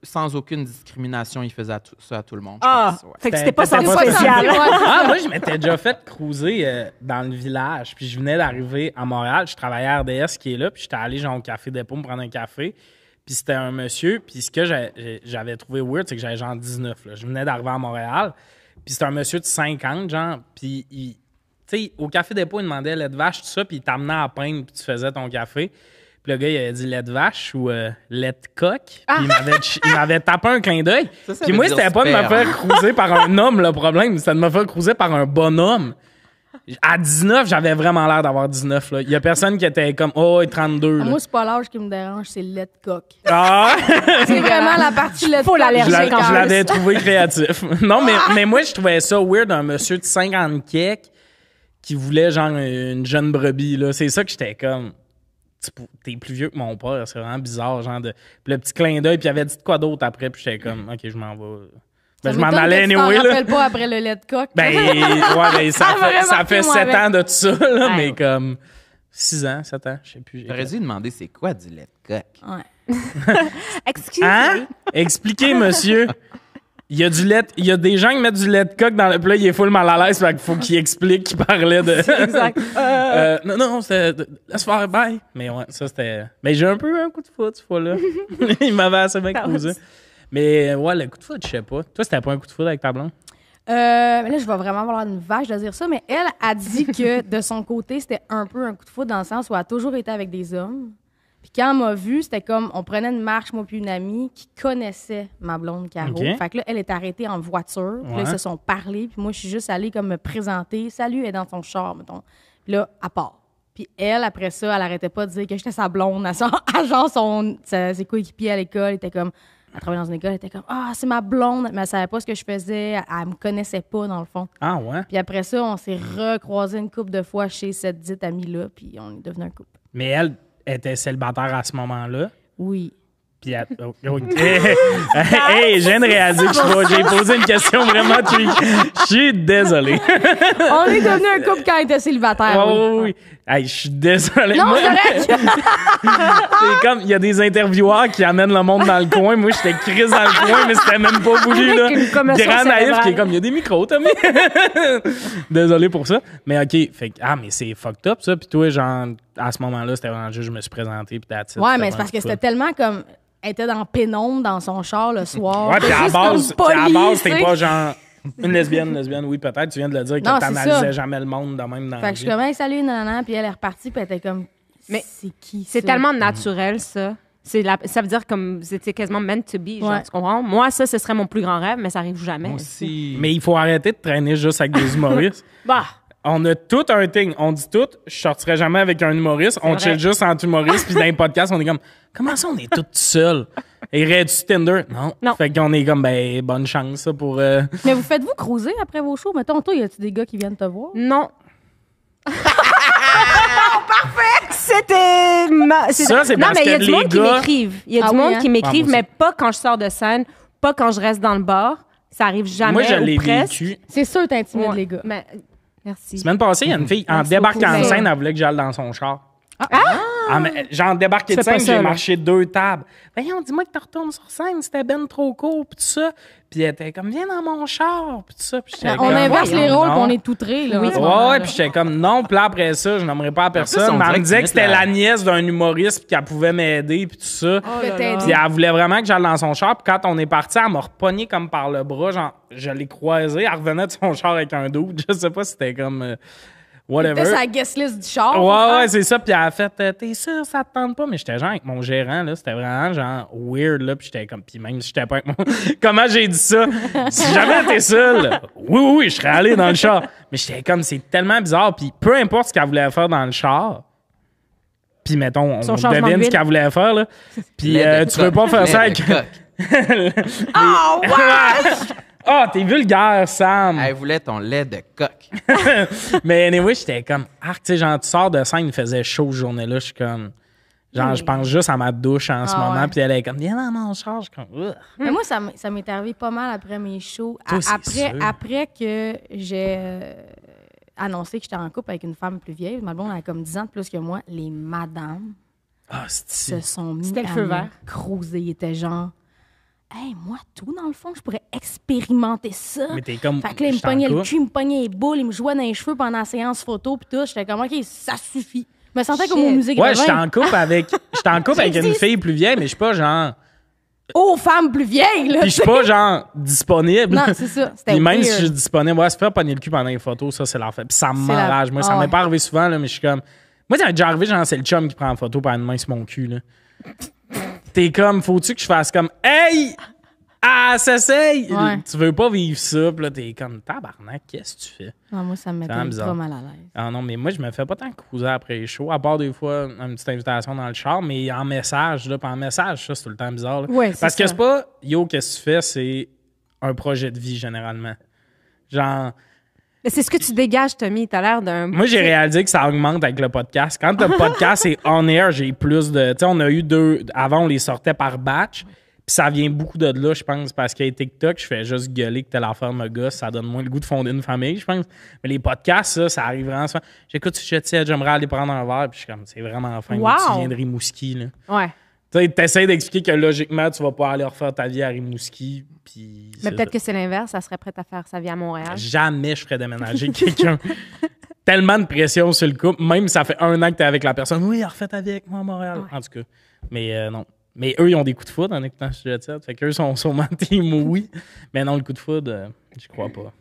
sans aucune discrimination, il faisait ça à tout le monde. Ah, fait que c'était pas sans spécial. ah, moi, je m'étais déjà fait cruiser euh, dans le village, puis je venais d'arriver à Montréal, je travaillais à RDS qui est là, puis j'étais allé genre au café dépôt me prendre un café, puis c'était un monsieur, puis ce que j'avais trouvé weird, c'est que j'avais genre 19, là. je venais d'arriver à Montréal, puis c'était un monsieur de 50, genre, puis il tu sais, au café dépôt, il demandait lait de vache, tout ça, puis il t'amenait à peindre, puis tu faisais ton café. Puis le gars, il avait dit lait de vache ou euh, lait de coq. Puis il ah! m'avait, il m'avait tapé un clin d'œil. puis moi, c'était pas de me faire cruiser par un homme, le problème. C'était de me faire cruiser par un bonhomme. À 19, j'avais vraiment l'air d'avoir 19. Il y a personne qui était comme Oh, 32. Ah, moi, c'est pas l'âge qui me dérange, c'est lait de coq. Ah! c'est vraiment la partie lait de coq. Je, je l'avais trouvé créatif. non, mais, mais moi, je trouvais ça weird, un monsieur de 50 kek qui voulait genre une jeune brebis. Là. C'est ça que j'étais comme. T'es plus vieux que mon père, c'est vraiment bizarre. Genre de... le petit clin d'œil, puis il avait dit quoi d'autre après, puis j'étais comme, OK, je m'en vais. Ben, je m'en allais anyway. Je m'en pas après le lait de coq. Ben, ben ça, fait, ça fait ans de tout ça, là, mais comme six ans, sept ans, je sais plus. J'aurais dû demander c'est quoi du lait de coq. Ouais. Excusez. Hein? Expliquez, monsieur. Il y a du y a des gens qui mettent du lait de coq dans le plat, il est full mal à l'aise, fait qu'il faut qu'il explique qu'il parlait de. exact. Euh, euh, non, non, c'était laisse faire bye. Mais ouais, ça c'était. Mais j'ai un peu un coup de foot cette fois-là. il m'avait assez bien causé. Mais ouais, le coup de foot, je sais pas. Toi, c'était pas un coup de foot avec ta blonde? Euh, mais là, je vais vraiment avoir une vache de dire ça, mais elle a dit que de son côté, c'était un peu un coup de foot dans le sens où elle a toujours été avec des hommes. Puis quand elle m'a vu, c'était comme on prenait une marche, moi puis une amie qui connaissait ma blonde Caro. Fait que là, elle est arrêtée en voiture. Puis là, ils se sont parlé. Puis moi, je suis juste allée comme me présenter. Salut, elle est dans son char, mettons. Puis là, à part. Puis elle, après ça, elle arrêtait pas de dire que j'étais sa blonde. à son genre son, ses coéquipiers à l'école elle était comme. Elle travaillait dans une école, elle était comme Ah, c'est ma blonde, mais elle savait pas ce que je faisais. Elle, me connaissait pas, dans le fond. Ah ouais? Puis après ça, on s'est recroisé une couple de fois chez cette dite amie-là, puis on est devenu un couple. Mais elle, était célibataire à ce moment-là. Oui. Puis oh, oh hey, je viens de que j'ai posé une question vraiment tricky. Je suis désolé. On est devenu un couple quand il était célibataire. Oh, oui. Hey, je suis désolé. Non, c'est comme, il y a des intervieweurs qui amènent le monde dans le coin. Moi, j'étais crise dans le coin, mais c'était même pas bougé. là. Grand naïf qui est comme, il y a des micros, Tommy. désolé pour ça. Mais OK, fait ah, mais c'est fucked up, ça. Puis toi, genre, à ce moment-là, c'était vraiment juste je me suis présenté puis t'as Ouais, mais c'est parce que c'était tellement comme elle était dans pénombre dans son char le soir. Ouais, puis à la base, t'es pas genre une lesbienne, une lesbienne, oui, peut-être. Tu viens de le dire que t'analysais jamais le monde de même dans Fait que je suis comme, salut, nanana», puis elle est repartie, puis elle était comme, mais c'est qui C'est tellement mhm. naturel, ça. la, ça veut dire comme c'était quasiment meant to be, tu comprends? Moi, ça, ce serait mon plus grand rêve, mais ça arrive jamais. Moi aussi. Mais il faut arrêter de traîner juste avec des humoristes. bah! on a tout un thing. On dit tout. Je sortirai jamais avec un humoriste. On chill juste entre humoristes. Puis dans les podcasts, on est comme, comment ça, on est tout seul? Et Red Tinder? Non. Fait qu'on est comme, ben, bonne chance, ça, pour. Euh, mais vous faites-vous cruiser après vos shows? Mettons, toi, y a-tu des gars qui viennent te voir? Non. parfait! C'était Ça, c'est Non, mais il y a ah du monde qui hein? m'écrivent. Il y a ah, du monde qui m'écrivent, mais pas quand je sors de scène, pas quand je reste dans le bar. Ça arrive jamais. Moi, je l'ai C'est sûr, t'intimides ouais. les gars. Mais Merci. Semaine passée, il y a une fille, en débarquant en ben, scène, elle voulait que j'aille dans son char. Ah! ah! j'en ah, débarquais de scène, j'ai marché deux tables. Viens, dis-moi que tu retournes sur scène, c'était ben trop court, puis tout ça. Puis elle était comme, viens dans mon char, puis tout ça. Pis ah, on inverse les rôles, on est outrés, là. Oui, ouais, puis j'étais comme, non, puis après ça, je n'aimerais pas à personne. elle me disait que c'était la nièce d'un humoriste, puis qu'elle pouvait m'aider, puis tout ça. Oh puis elle voulait vraiment que j'aille dans son char, puis quand on est parti, elle m'a repogné comme par le bras, genre, je l'ai croisé, elle revenait de son char avec un dos. Je sais pas si c'était comme. Euh, Whatever. C'était sa guest list du char. Ouais, hein? ouais, c'est ça. Puis elle a fait, euh, t'es sûr, ça te tente pas? Mais j'étais genre avec mon gérant, là. C'était vraiment genre weird, là. Puis j'étais comme, puis même si j'étais pas avec moi, Comment j'ai dit ça? si jamais t'es seul, oui, oui, oui, je serais allé dans le char. Mais j'étais comme, c'est tellement bizarre. Puis peu importe ce qu'elle voulait faire dans le char, puis mettons, on devine ce qu'elle voulait faire, là. Puis euh, tu veux pas faire ça avec. oh, what? Ah, oh, t'es vulgaire, Sam! Elle voulait ton lait de coq. mais anyway, j'étais comme, ah tu sais, genre, tu sors de scène, il faisait chaud cette journée-là. Je suis comme, genre, je pense juste à ma douche en ce ah, moment. Puis elle est comme, viens dans mon char. Je comme, Mais moi, ça, m'est arrivé pas mal après mes shows. après, après que j'ai euh, annoncé que j'étais en couple avec une femme plus vieille, ma elle a comme 10 ans de plus que moi, les madames. Ah, se sont mis à le feu vert. Ils étaient genre hey, moi, tout, dans le fond, je pourrais expérimenter ça. Mais t'es comme. Fait que là, il me pognait le cul, il me pognait les boules, il me jouait dans les cheveux pendant la séance photo, puis tout. J'étais comme, OK, ça suffit. Je me sentais comme au musée Ouais, j'étais en couple avec, en couple avec une fille plus vieille, mais je suis pas genre. Oh, femme plus vieille, là. Puis je suis pas genre disponible. Non, c'est ça. même si je suis disponible, ouais, se faire pogner le cul pendant les photos, ça, c'est l'enfer. Puis ça m'enrage. Moi, ça m'est pas arrivé souvent, là, mais je suis comme. Moi, ça m'est déjà arrivé, genre, c'est le chum qui prend la photo par une main sur mon cul, là t'es comme, faut-tu que je fasse comme, hey! Ah, s'essaye! Ouais. Tu veux pas vivre ça, pis là, t'es comme, tabarnak, qu'est-ce que tu fais? Ah, moi, ça me met pas mal à l'aise. Ah non, mais moi, je me fais pas tant couser après les shows, à part des fois une petite invitation dans le char, mais en message, là, pis en message, ça, c'est tout le temps bizarre. Là. Parce que c'est pas, yo, qu'est-ce que tu fais, c'est un projet de vie, généralement. Genre, mais c'est ce que tu dégages, Tommy. T'as l'air d'un. Moi, j'ai réalisé que ça augmente avec le podcast. Quand le podcast est on air, j'ai plus de. Tu sais, on a eu deux. Avant, on les sortait par batch. Puis ça vient beaucoup de là, je pense, parce qu'il TikTok, je fais juste gueuler que la affaire me gosse. Ça donne moins le goût de fonder une famille, je pense. Mais les podcasts, ça, ça arrive vraiment souvent. J'écoute sais, j'aimerais aller prendre un verre. Puis je suis comme, c'est vraiment fin. Tu viens de Rimouski, là. Ouais. Tu essaies d'expliquer que logiquement, tu vas pas aller refaire ta vie à Rimouski. Puis Mais peut-être que c'est l'inverse, elle serait prête à faire sa vie à Montréal. Jamais je ferais déménager quelqu'un. Tellement de pression sur le couple, même si ça fait un an que tu es avec la personne. Oui, refais ta vie avec moi à Montréal. En tout cas. Mais euh, non. Mais eux, ils ont des coups de foudre en écoutant ce jet ça. Fait qu'eux sont sûrement oui. Mais non, le coup de foudre, je euh, j'y crois pas.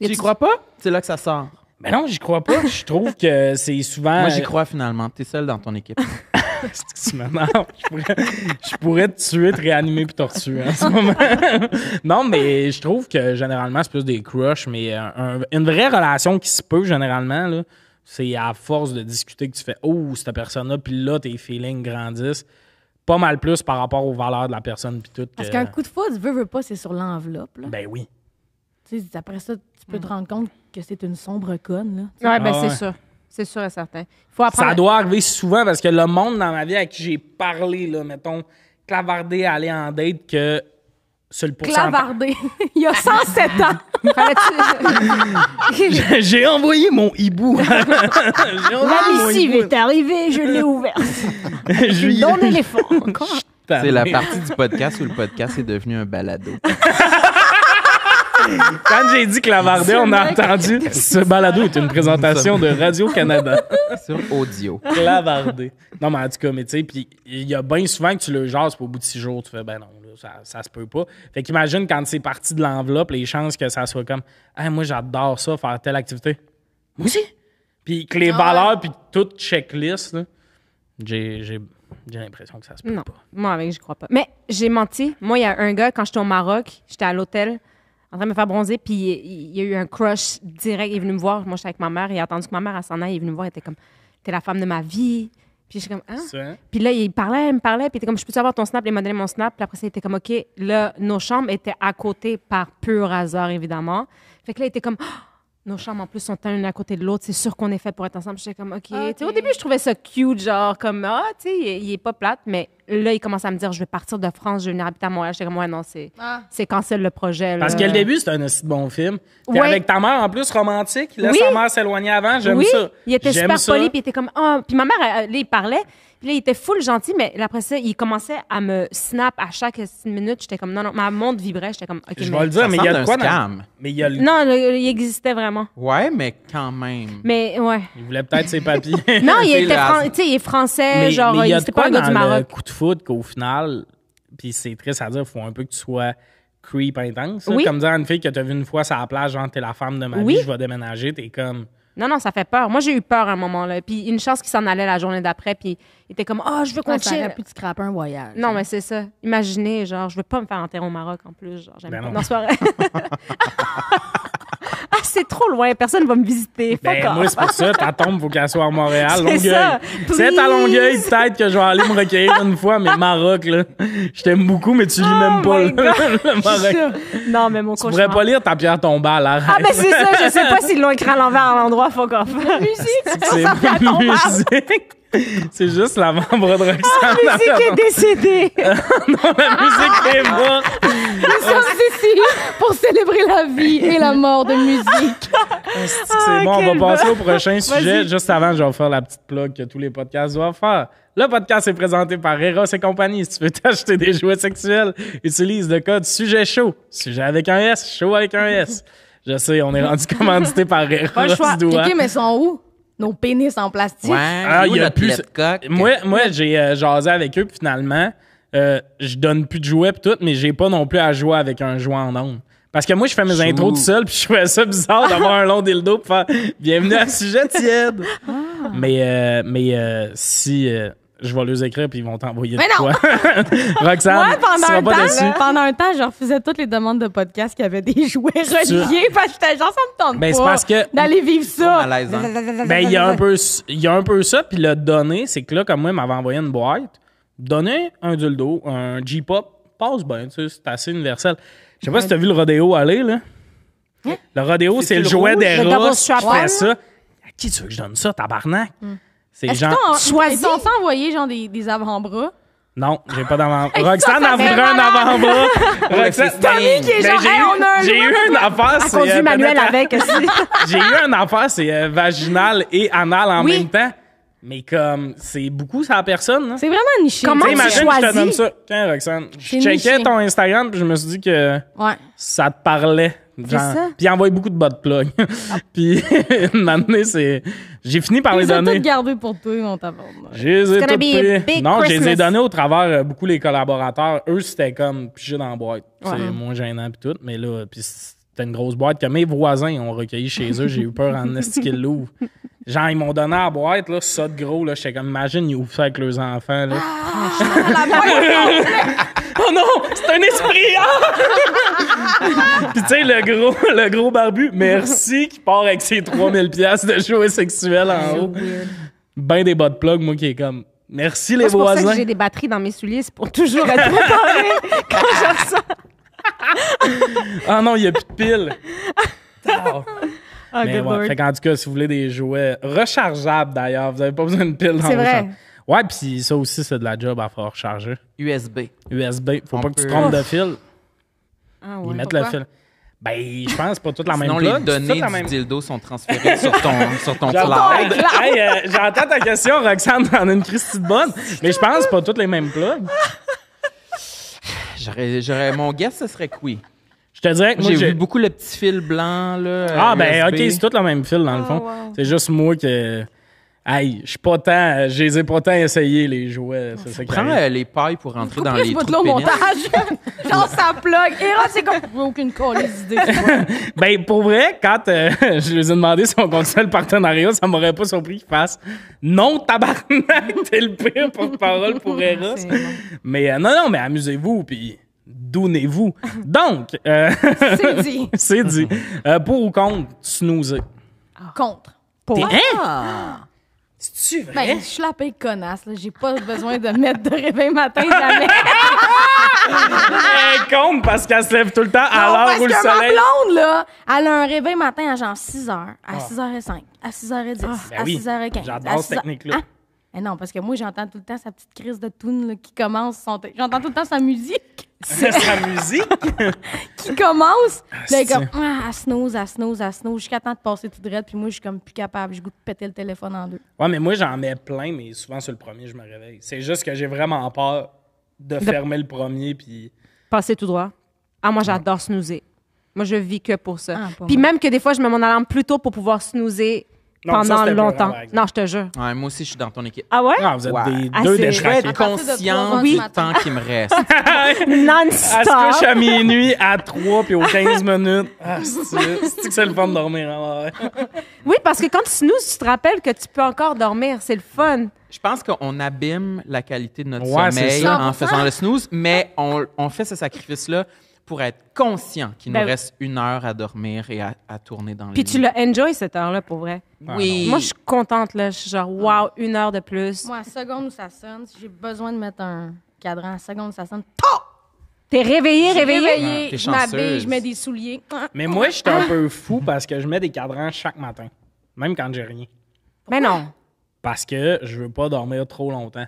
J'y crois pas? C'est là que ça sort. Mais non, j'y crois pas. Je trouve que c'est souvent. Moi, j'y euh, crois finalement. T'es seul dans ton équipe. tu Je pourrais, te tuer, te réanimer puis te en ce moment. non, mais je trouve que généralement, c'est plus des crushs, mais euh, une vraie relation qui se peut généralement, là, c'est à force de discuter que tu fais Oh, cette personne-là, puis là, tes feelings grandissent pas mal plus par rapport aux valeurs de la personne puis tout. Parce euh, qu'un coup de foudre, veux, veux pas, c'est sur l'enveloppe. Ben oui. sais, après ça, tu peux mm. te rendre compte que c'est une sombre conne. Là, ouais, ben ah c'est ça. C'est sûr et certain. Ça doit arriver souvent parce que le monde dans ma vie à qui j'ai parlé, là, mettons, clavardé aller en date que seul pour. Clavardé. Il y a 107 ans. j'ai envoyé mon hibou. La missive est arrivée, je l'ai ouverte. Donné l'éléphant. C'est la partie du podcast où le podcast est devenu un balado. Quand j'ai dit clavardé, on a entendu ce balado est une présentation de Radio-Canada. Sur audio. Clavardé. Non, mais en tout cas, mais tu puis il y a bien souvent que tu le jases, pour au bout de six jours, tu fais, ben non, ça, se peut pas. Fait qu'imagine quand c'est parti de l'enveloppe, les chances que ça soit comme, ah moi, j'adore ça, faire telle activité. Moi aussi. Puis que les ah valeurs, puis toute checklist, j'ai. J'ai l'impression que ça se peut non, Moi, avec, je crois pas. Mais j'ai menti. Moi, il y a un gars, quand j'étais au Maroc, j'étais à l'hôtel en train de me faire bronzer, puis il, y a eu un crush direct. Il est venu me voir. Moi, j'étais avec ma mère. Il a attendu que ma mère s'en aille. Il est venu me voir. Il était comme, t'es la femme de ma vie. Puis je suis comme, hein? Puis là, il parlait, il me parlait. Puis il était comme, je peux avoir ton snap? Il m'a donné mon snap. Puis après ça, il était comme, OK. Là, nos chambres étaient à côté par pur hasard, évidemment. Fait que là, il était comme, oh, nos chambres en plus sont l'une à côté de l'autre. C'est sûr qu'on est fait pour être ensemble. J'étais comme, OK. Ah, au début, je trouvais ça cute, genre, comme, ah, tu sais, il, n'est est pas plate, mais là, il commence à me dire, je vais partir de France, je vais venir habiter à Montréal. J'étais comme, ouais, non, c'est, ah. c'est cancel le projet. Parce qu'à le début, c'était un aussi bon film. avec ta mère, en plus, romantique. Là, oui. sa mère s'éloignait avant. J'aime oui. ça. Il était super poli, puis il était comme, ah, Puis ma mère, elle, il parlait. Puis là, il était full gentil, mais après ça, il commençait à me snap à chaque minute. J'étais comme, non, non, ma montre vibrait. J'étais comme, OK, Je mais... vais le dire, mais il y a de quoi scam. Mais il y a Non, il existait vraiment. Ouais, mais quand même. Mais ouais. Il voulait peut-être ses papiers. Non, il, était tu sais, il est français, genre, il était pas un gars du dans le Maroc. coup de foot qu'au final, puis c'est triste à dire, faut un peu que tu sois creep intense. Comme dire à une fille que t'as vu une fois sur la plage, genre, t'es la femme de ma vie, je vais déménager, t'es comme... Non, non, ça fait peur. Moi, j'ai eu peur à un moment, là. Puis une chance qu'il s'en allait la journée d'après, puis il était comme, oh, je veux qu'on chill. Un plus de un voyage. Non, hein. mais c'est ça. Imaginez, genre, je veux pas me faire enterrer au Maroc en plus. Genre, j'aime ben pas. Non, c'est trop loin, personne va me visiter. Ben, moi, c'est pour ça, ta tombe, faut qu'elle soit à Montréal, Longueuil. C'est à Longueuil, peut-être que je vais aller me recueillir une fois, mais Maroc, là. Je t'aime beaucoup, mais tu lis oh même pas, le Maroc. Non, mais mon Tu Je pourrais pas lire ta pierre à là. Ah, ben, c'est ça, je sais pas s'ils l'ont écrit à l'envers à l'endroit, Fuck off. musique, c'est musique. C'est juste la membre de Roxane. Ah, la musique est décédée. non, la musique est ah, ah. morte. Nous sommes ici pour célébrer la vie et la mort de musique. C'est bon, on va passer au prochain sujet. Juste avant, je vais faire la petite plug que tous les podcasts doivent faire. Le podcast est présenté par Eros et compagnie. Si tu veux t'acheter des jouets sexuels, utilise le code sujet chaud. Sujet avec un S, chaud avec un S. Je sais, on est rendu commandité par Eros. Pas le choix. mais sont où? nos pénis en plastique. Ouais, ah, il a plus. moi, moi j'ai euh, jasé avec eux, puis finalement, euh, je donne plus de jouets, puis tout, mais j'ai pas non plus à jouer avec un jouet en ondes. Parce que moi, je fais mes intros tout seul, puis je trouvais ça bizarre d'avoir un long dildo pour faire Bienvenue à Sujet Tiède. Ah. Mais, euh, mais si je vais les écrire puis ils vont t'envoyer de quoi. Roxane, Moi, pendant, un pas temps, pendant un temps, je refusais toutes les demandes de podcast qui avaient des jouets reliés parce que genre, ça me tente ben, pas parce que... d'aller vivre ça. Ben, il y a un peu, il y a un peu ça puis le donner, c'est que là, comme moi, il m'avait envoyé une boîte, donner un dildo, un J-pop, passe bien, tu sais, c'est assez universel. Je sais pas si si t'as vu le rodéo aller, là. Hein? Le rodéo, c'est le, jouet des rats qui fait ça. À qui tu veux que je donne ça, tabarnak? Hmm. C'est genre. Choisis. Ils ont envoyé genre des, des avant-bras. Non, j'ai pas d'avant-bras. Roxane a voulu un avant-bras. Roxane, Tommy ben, qui est ben, genre, j'ai eu, j'ai eu une affaire, c'est. conduit manuel avec aussi. j'ai eu une affaire, c'est vaginal et anal en même temps. Mais comme, c'est beaucoup ça à personne. Hein. C'est vraiment niché. Comment tu que je te ça. Tiens, Roxane, je checkais ton Instagram puis je me suis dit que Ouais. ça te parlait. Genre, Puis il envoie beaucoup de de plugs. Ah. puis une moment c'est... J'ai fini par les Ils ont donner. tout pour toi, mon tabarnak. Je les ai Non, je les ai donnés au travers euh, beaucoup les collaborateurs. Eux, c'était comme pigé dans la boîte. C'est moins gênant puis tout. Mais là, puis c'était une grosse boîte que mes voisins ont recueilli chez eux. J'ai eu peur en estiquer le Genre, ils m'ont donné à boîte, là, ça de gros, là. J'étais comme, imagine, ils ouvrent ça avec leurs enfants, là. Ah, oh non, c'est un esprit! Ah! Puis tu sais, le gros, le gros barbu, merci, qui part avec ses 3000 pièces de jouets sexuels en haut. Ben des bas de plug, moi, qui est comme... Merci les voisins. C'est pour ça que j'ai des batteries dans mes souliers, c'est pour toujours être préparé quand je ressens. ah non, il n'y a plus de piles. Ah, mais en tout cas, si vous voulez des jouets rechargeables d'ailleurs, vous n'avez pas besoin d'une pile dans C'est vrai. Ouais, puis ça aussi, c'est de la job à faire recharger. USB. USB. Faut pas que tu trompes de fil. Ah oui. Ils mettent le fil. Ben, je pense pas toutes la même même Sinon, les données du même... dildo sont transférées sur ton, sur ton cloud. Euh, j'entends ta question, Roxane, en as une crise de bonne. mais je pense pas toutes les mêmes plugs. J'aurais, mon guess, ce serait que Oui. Je dirais que moi, j'ai vu beaucoup le petit fil blanc. Là, ah, ben, OK, c'est tout le même fil, dans le ah, fond. C'est juste moi que. Aïe, je suis pas tant. Je les ai pas tant essayés, les jouets. ça Prends euh, les pailles pour rentrer dans les trous. au montage. Genre, ça plug. Et c'est comme. aucune colise d'idée. ben, pour vrai, quand euh, je les ai demandé si on continuait le partenariat, ça m'aurait pas surpris qu'ils fassent non, tabarnak, t'es le pire porte-parole pour Eros. mais euh, non, non, mais amusez-vous, puis donnez-vous. Donc, euh, c'est dit. c'est dit. Euh, pour ou contre snoozer? Ah. Contre. Pour. Hein? Ah. tu vrai? Ben, je suis la paix connasse, Je J'ai pas besoin de mettre de réveil matin jamais. elle compte parce qu'elle se lève tout le temps à l'heure où le soleil. Ma blonde, là, elle a un réveil matin à genre 6 h, à 6 h 5, à 6 h 10, à 6 h 15. J'adore cette technique-là. Hein? non, parce que moi, j'entends tout le temps sa petite crise de tune qui commence. j'entends tout le temps sa musique. C'est sa musique. qui commence. Ah, là, comme, ah, à snooze, à snooze, snooze, jusqu'à de passer tout droit. Puis moi, je suis comme plus capable. Je goûte péter le téléphone en deux. Ouais, mais moi, j'en mets plein, mais souvent sur le premier, je me réveille. C'est juste que j'ai vraiment peur de, fermer le premier. Puis. Passer tout droit. Ah, moi, j'adore snoozer. Moi, je vis que pour ça. Ah, puis même que des fois, je mets mon alarme plus tôt pour pouvoir snoozer pendant longtemps. non, je te jure. moi aussi, je suis dans ton équipe. Ah ouais? Ah, vous êtes des ah, deux déchets. Je vais conscient du temps qui me reste. Non-stop. que je suis à minuit, à 3, puis aux 15 minutes. Ah, c'est que c'est le fun de dormir. Hein? oui, parce que quand tu snoozes, tu te rappelles que tu peux encore dormir. C'est le fun. Je pense qu'on abîme la qualité de notre sommeil en faisant le snooze, mais on fait ce sacrifice-là pour être conscient qu'il nous ben reste une heure à dormir et à, tourner dans le Puis tu l'as enjoy cette heure-là, pour vrai. Ah, oui. Moi, je suis contente, là. Je suis genre, ah. wow, une heure de plus. Moi, seconde où ça sonne, si j'ai besoin de mettre un cadran, à seconde où ça sonne, T'es réveillé, réveillé. je ah, m'habille, je mets des souliers. Mais moi, je suis un peu fou parce que je mets des cadrans chaque matin, même quand j'ai rien. Mais non. Parce que je veux pas dormir trop longtemps.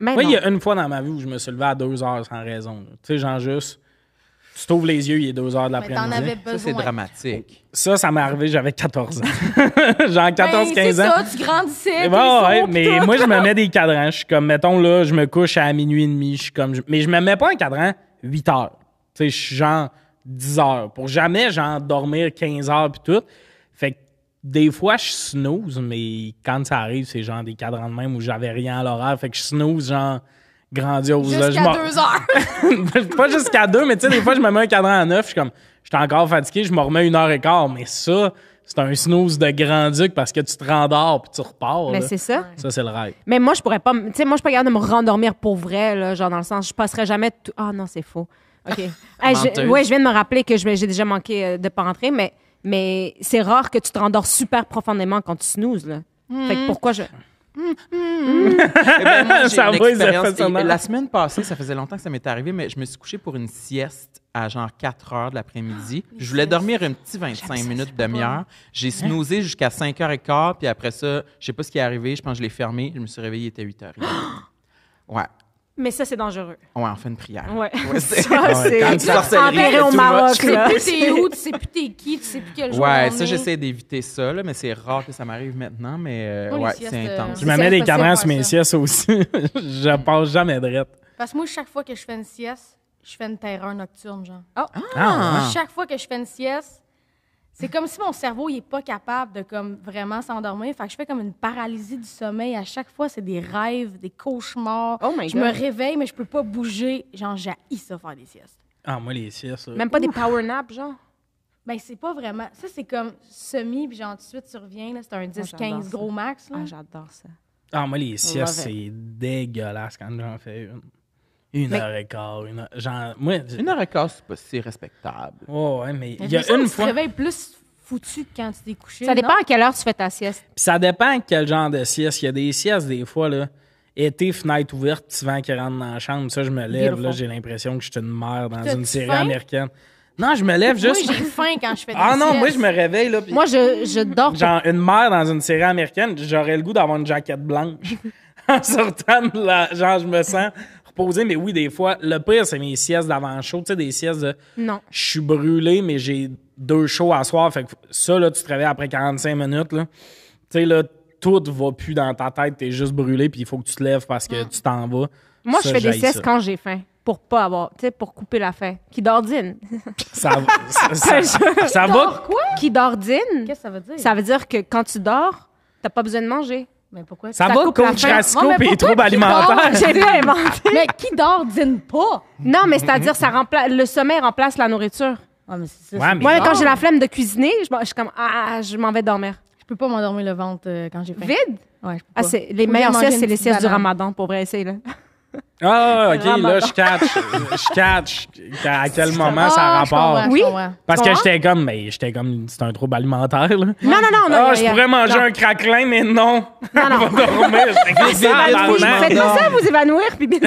Mais moi, il y a une fois dans ma vie où je me suis levé à deux heures sans raison. Tu sais, genre juste, tu t'ouvres les yeux, il est 2 heures de l'après-midi. Ça, c'est dramatique. Ça, ça m'est arrivé, j'avais 14 ans. Genre 14, ben, 15 ans. c'est ça, tu grandissais. Bah, ouais, mais moi, je me mets des cadrans. Je suis comme, mettons, là, je me couche à minuit et demi. Je suis comme, mais je me mets pas un cadran 8 heures. Tu sais, je suis genre 10 heures. Pour jamais, genre, dormir 15 heures puis tout. Fait que des fois, je snooze, mais quand ça arrive, c'est genre des cadrans de même où j'avais rien à l'horaire. Fait que je snooze, genre grandiose. Jusqu'à deux heures. pas jusqu'à deux, mais tu sais, des fois, je me mets un cadran à neuf, je suis comme, je suis encore fatigué, je me remets une heure et quart. Mais ça, c'est un snooze de grand duc parce que tu te rendors puis tu repars. Mais c'est ça. Ça, c'est le rêve. Mais moi, je pourrais pas. Tu sais, moi, je suis pas capable de me rendormir pour vrai, là, genre dans le sens, je passerai jamais tout. Ah non, c'est faux. OK. je, ouais, je viens de me rappeler que j'ai déjà manqué euh, de pas rentrer, mais, mais c'est rare que tu te rendors super profondément quand tu snoozes, là. Fait que hmm. pourquoi je. Eh ben, la semaine passée, ça faisait longtemps que ça m'était arrivé, mais je me suis couché pour une sieste à genre 4 heures de l'après-midi. je voulais dormir un petit 25 minutes, demi-heure. J'ai snoozé jusqu'à 5 h quart, puis après ça, je sais pas ce qui est arrivé, je pense que je l'ai fermé. Je me suis réveillé, il était 8 h Ouais. Mais ça, c'est dangereux. Ouais, on fait une prière. Ouais. ça, c'est enterré au Maroc. Tu sais plus t'es où, tu sais plus t'es qui, tu sais plus quel jour. Ouais, ça, j'essaie d'éviter ça, là, mais c'est rare que ça m'arrive maintenant, mais euh, ouais, c'est euh, intense. Je me mets des cadrans sur mes siestes aussi. je passe jamais drette. Parce que moi, chaque fois que je fais une sieste, je fais une terreur nocturne, genre. Oh. Ah. Ah. Chaque fois que je fais une sieste, c'est comme si mon cerveau n'est pas capable de comme vraiment s'endormir. Fait que je fais comme une paralysie du sommeil. À chaque fois, c'est des rêves, des cauchemars. Oh je me réveille, mais je peux pas bouger. Genre, j'haïs ça faire des siestes. Ah, moi, les siestes. Même pas des power naps, genre? Ben, c'est pas vraiment. Ça, c'est comme semi, puis genre, tout de suite, tu reviens. c'est un 10-15 gros max. Là. Ah, j'adore ça. Ah, moi, les siestes, c'est dégueulasse quand j'en fais une. Une heure et quart, une heure, genre, moi, Une heure et quart, c'est respectable. Oh, ouais, mais il y a une fois... Tu te réveilles plus foutu que quand tu t'es couché, Ça dépend à quelle heure tu fais ta sieste. ça dépend quel genre de sieste. Il y a des siestes, des fois, là, été, fenêtre ouverte, petit vent qui rentre dans la chambre, ça, je me lève, là, j'ai l'impression que je suis une mère dans une série américaine. Non, je me lève juste. Moi, j'ai faim quand je fais des Ah non, moi, je me réveille, là. Moi, je, je dors. Genre, une mère dans une série américaine, j'aurais le goût d'avoir une jaquette blanche. en sortant de la... Genre, je me sens Poser, Mais oui, des fois, le pire, c'est mes siestes d'avant-show. Tu sais, des siestes de. Non. Je suis brûlé, mais j'ai deux chauds à soir. Fait que ça, là, tu te réveilles après 45 minutes. Là. Tu sais, là, tout va plus dans ta tête. tu es juste brûlé, puis il faut que tu te lèves parce que tu t'en vas. Moi, je fais des siestes quand j'ai faim pour pas avoir, tu sais, pour couper la faim. Qui dort Ça, ça, ça, va. Quoi? Qui d'ordine. Qu'est-ce que ça veut dire? Ça veut dire que quand tu dors, t'as pas besoin de manger ça va, coach Rasco et les troubles alimentaires? J'ai inventé. mais qui dort dîne pas? Non, mais c'est-à-dire, que le sommeil remplace la nourriture. Ah, Moi, quand j'ai la flemme de cuisiner, je, suis comme, ah, ah, je m'en vais dormir. Je peux pas m'endormir le ventre euh, quand j'ai faim. Vide? Ouais, je peux ah, pas. les meilleurs meilleures c'est les sièges du ramadan, pour vrai, essayer, là. Ah, OK, là, je catch. Je catch à quel moment ah, ça rapporte Parce que j'étais comme, mais j'étais comme, c'est un trouble alimentaire, là. Non, non, non. Ah, je pourrais manger un craquelin, mais non. Non, non. ça, ça, vous évanouir. Puis...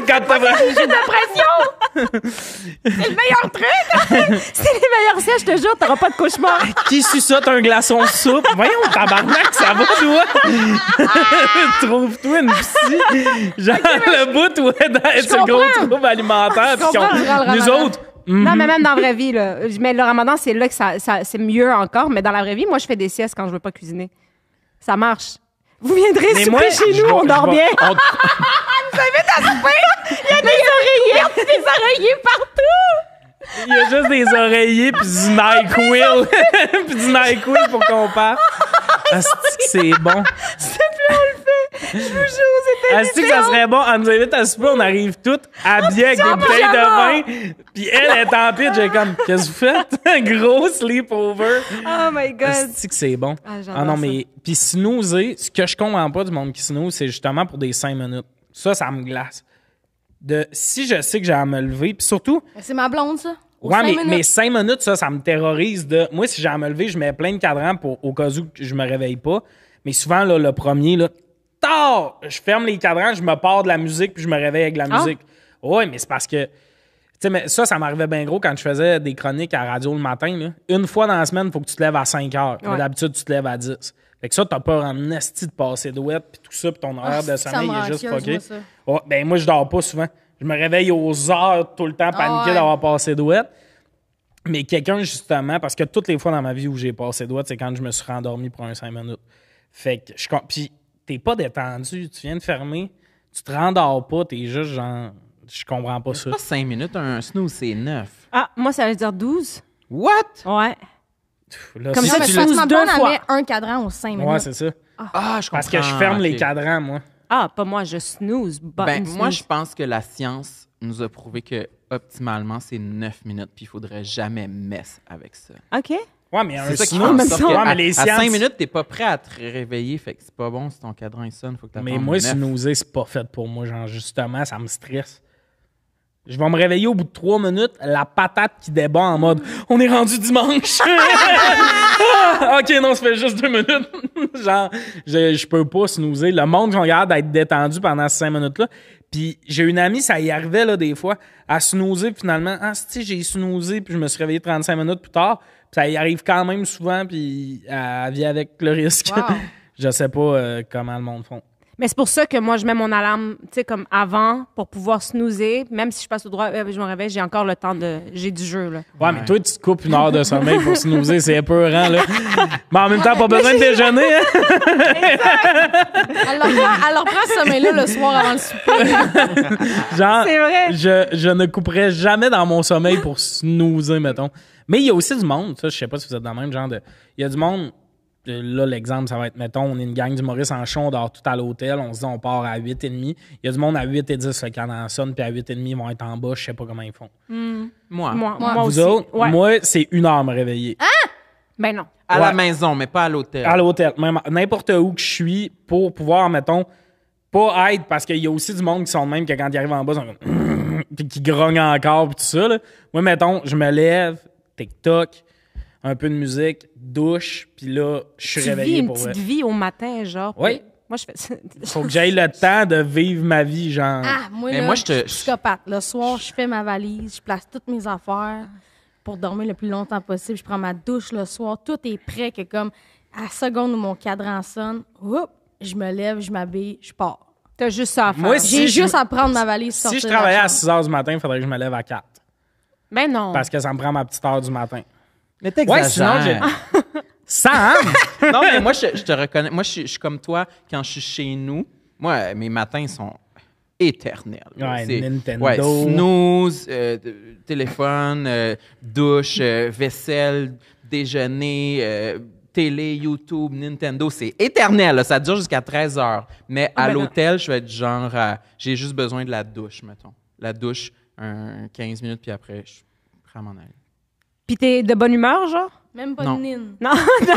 J'ai de pression! C'est le meilleur truc! C'est les meilleurs sièges, je te jure, t'auras pas de cauchemar. Qui ça t'as un glaçon souple soupe? Voyons, tabarnak, ça va, toi? Ah! Trouve-toi une psy. Genre, le bout, ouais, d'être un gros trouble alimentaire. Nous autres, Non, mais mm-hmm. même dans la vraie vie, là. Mais le ramadan, c'est là que ça, c'est mieux encore. Mais dans la vraie vie, moi, je fais des siestes quand je veux pas cuisiner. Ça marche. Vous viendrez souper chez nous, on dort bien. on- Vous invite à souper! Il y a des oreillers, des oreillers partout! Il y a juste des oreillers puis du Nike Will, puis du Nike Will pour qu'on parte. Ah, c'est bon. ne sais plus, on le fait. Je vous jure, c'est ah, est que ça serait bon. On nous invite à souper, on arrive toutes habillées ah, avec des bouteilles de vin. Puis elle est en pis, J'ai comme, qu'est-ce que vous faites? Gros sleepover. Oh my God. Est-ce que c'est bon. Ah, non, mais... Puis snoozer, ce que je comprends pas du monde qui snooze, c'est justement pour des cinq minutes. Ça, ça me glace. De, si je sais que j'ai à me lever, puis surtout... C'est ma blonde, ça. Ouais, mais, cinq minutes, ça, ça me terrorise de. Moi, si j'ai à me lever, je mets plein de cadrans pour, au cas où je me réveille pas. Mais souvent, le premier, là, tard, je ferme les cadrans, je me pars de la musique, puis je me réveille avec la ah. musique. Ouais, mais c'est parce que. Tu sais, ça, ça m'arrivait bien gros quand je faisais des chroniques à radio le matin. Là. Une fois dans la semaine, il faut que tu te lèves à 5 heures. D'habitude, tu te lèves à 10. Fait que ça, t'as pas en esti de passer douette, puis tout ça, puis ton ah, horaire de sommeil est juste ben, moi, je dors pas souvent. Je me réveille aux heures tout le temps, ah paniqué d'avoir passé douette. Mais quelqu'un, justement, parce que toutes les fois dans ma vie où j'ai passé douette, c'est quand je me suis rendormi pour un cinq minutes. Fait que je. Puis t'es pas détendu, tu viens de fermer, tu te rendors pas, t'es juste genre. Je comprends pas ça. C'est 5 minutes, un snooze, c'est neuf. Ah, moi, ça veut dire douze. What? Ouais. Comme ça, tu passe un cadran aux cinq minutes. Ouais, c'est ça. Ah, je comprends. Parce que je ferme les cadrans, moi. Ah, pas moi, je snooze. Ben, moi, je pense que la science nous a prouvé que optimalement, c'est 9 minutes, puis il faudrait jamais mess avec ça. OK. Ouais, mais un ça qui snooze, mais à, les 5 minutes, t'es pas prêt à te réveiller, fait que c'est pas bon si ton cadran est sonne, Mais moi, snoozer, c'est pas fait pour moi, genre justement, ça me stresse. Je vais me réveiller au bout de trois minutes, la patate qui débat en mode On est rendu dimanche! Ah, ok, non, ça fait juste deux minutes. Genre, je, peux pas snoozer. Le monde, j'en garde être détendu pendant ces cinq minutes-là. Puis j'ai une amie, ça y arrivait là des fois, à snoozer, finalement, ah, si j'ai snoozé, puis je me suis réveillé 35 minutes plus tard. ça y arrive quand même souvent, puis à euh, vie avec le risque. je sais pas euh, comment le monde font. Mais c'est pour ça que moi, je mets mon alarme, tu sais, comme avant, pour pouvoir snoozer. Même si je passe au droit, euh, je me réveille, j'ai encore le temps de. J'ai du jeu, là. Ouais, mais toi, tu te coupes une heure de sommeil pour snoozer, c'est épeurant, là. Mais en même temps, pas besoin de déjeuner, hein. Exact. Alors, prends, ce sommeil-là le soir avant le souper. Genre, vrai. Je, je ne couperai jamais dans mon sommeil pour snoozer, mettons. Mais il y a aussi du monde, ça, je sais pas si vous êtes dans le même genre de. Il y a du monde là, l'exemple, ça va être, mettons, on est une gang Maurice en anchon on dort tout à l'hôtel, on se dit on part à 8,5. Il y a du monde à 8 et 10 le Canada sonne, puis à 8,5, ils vont être en bas, je ne sais pas comment ils font. Moi. Hmm. Moi. Moi, moi, Vous aussi. autres, moi, c'est une heure à me réveiller. Hein? Ben non. À la maison, mais pas à l'hôtel. À l'hôtel, même n'importe où que je suis pour pouvoir, mettons, pas être, parce qu'il y a aussi du monde qui sont de même que quand ils arrivent en bas, ils sont comme, puis qui grognent encore, puis tout ça. Là. Moi, mettons, je me lève, TikTok, un peu de musique, douche, puis là, je suis tu vis une petite vie au matin, genre. Oui. Moi, je fais. Faut que j'aille le temps de vivre ma vie, genre. Ah, moi, Mais moi je te. Psychopathe. Le soir, je fais ma valise, je place toutes mes affaires pour dormir le plus longtemps possible. Je prends ma douche le soir, tout est prêt que comme à la seconde où mon cadran sonne, je me lève, je m'habille, je pars. T'as juste ça à faire. J'ai juste à prendre ma valise. Si je travaillais à 6 h du matin, il faudrait que je me lève à 4. Mais ben non. Parce que ça me prend ma petite heure du matin. Mais t'es Ouais, sinon, j'ai... non, mais moi, je, te reconnais. Moi, je, suis comme toi quand je suis chez nous. Moi, mes matins sont éternels. Ouais, Nintendo. snooze, euh, téléphone, euh, douche, euh, vaisselle, déjeuner, télé, YouTube, Nintendo. C'est éternel. Ça dure jusqu'à 13 heures. Mais ah, à ben l'hôtel, je vais être genre... j'ai juste besoin de la douche, mettons. La douche, 15 minutes, puis après, je prends mon aller. Puis t'es de bonne humeur, genre? Même pas de nine. Non, non,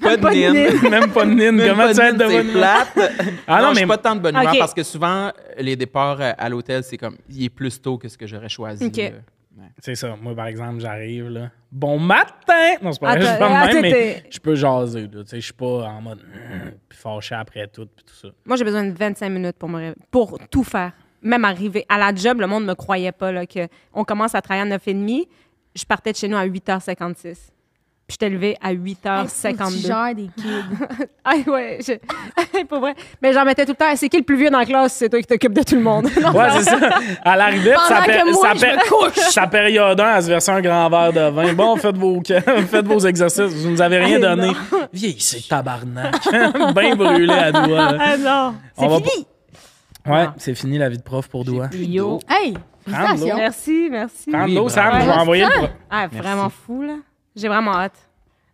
pas de nine. Même pas de nine. Comment tu es de bonne humeur? plate. Ah non, mais... je suis pas tant de bonne humeur parce que souvent, les départs euh, à l'hôtel, c'est comme, il est plus tôt que ce que j'aurais choisi. C'est ça. Moi, par exemple, j'arrive là. Bon matin! Non, c'est pas vrai, je pas même, mais je peux jaser. Là, je suis pas en mode pis puis fâché après tout, puis tout ça. Moi, j'ai besoin de 25 minutes pour, me pour tout faire. Même arriver à la job, le monde me croyait pas. Là, que on commence à travailler à 9h30 je partais de chez nous à 8h56. Puis je t'ai levé à 8h52. Genre des kids. ah ouais, je... pour vrai. Mais j'en mettais tout le temps. C'est qui le plus vieux dans la classe? C'est toi qui t'occupes de tout le monde. ouais, c'est ça. À l'arrivée, ça, perd, ça, période 1, elle se versait un grand verre de vin. Bon, faites vos, faites vos exercices. Vous nous avez rien donné. donné. c'est tabarnak. Bien brûlé à doigts. Ah non, c'est fini. Ouais, c'est fini la vie de prof pour doigts. Yo. Hey, Prends Merci, merci. Prends l'eau, Sam. Je vais envoyer le. Ah, vraiment fou, là. J'ai vraiment hâte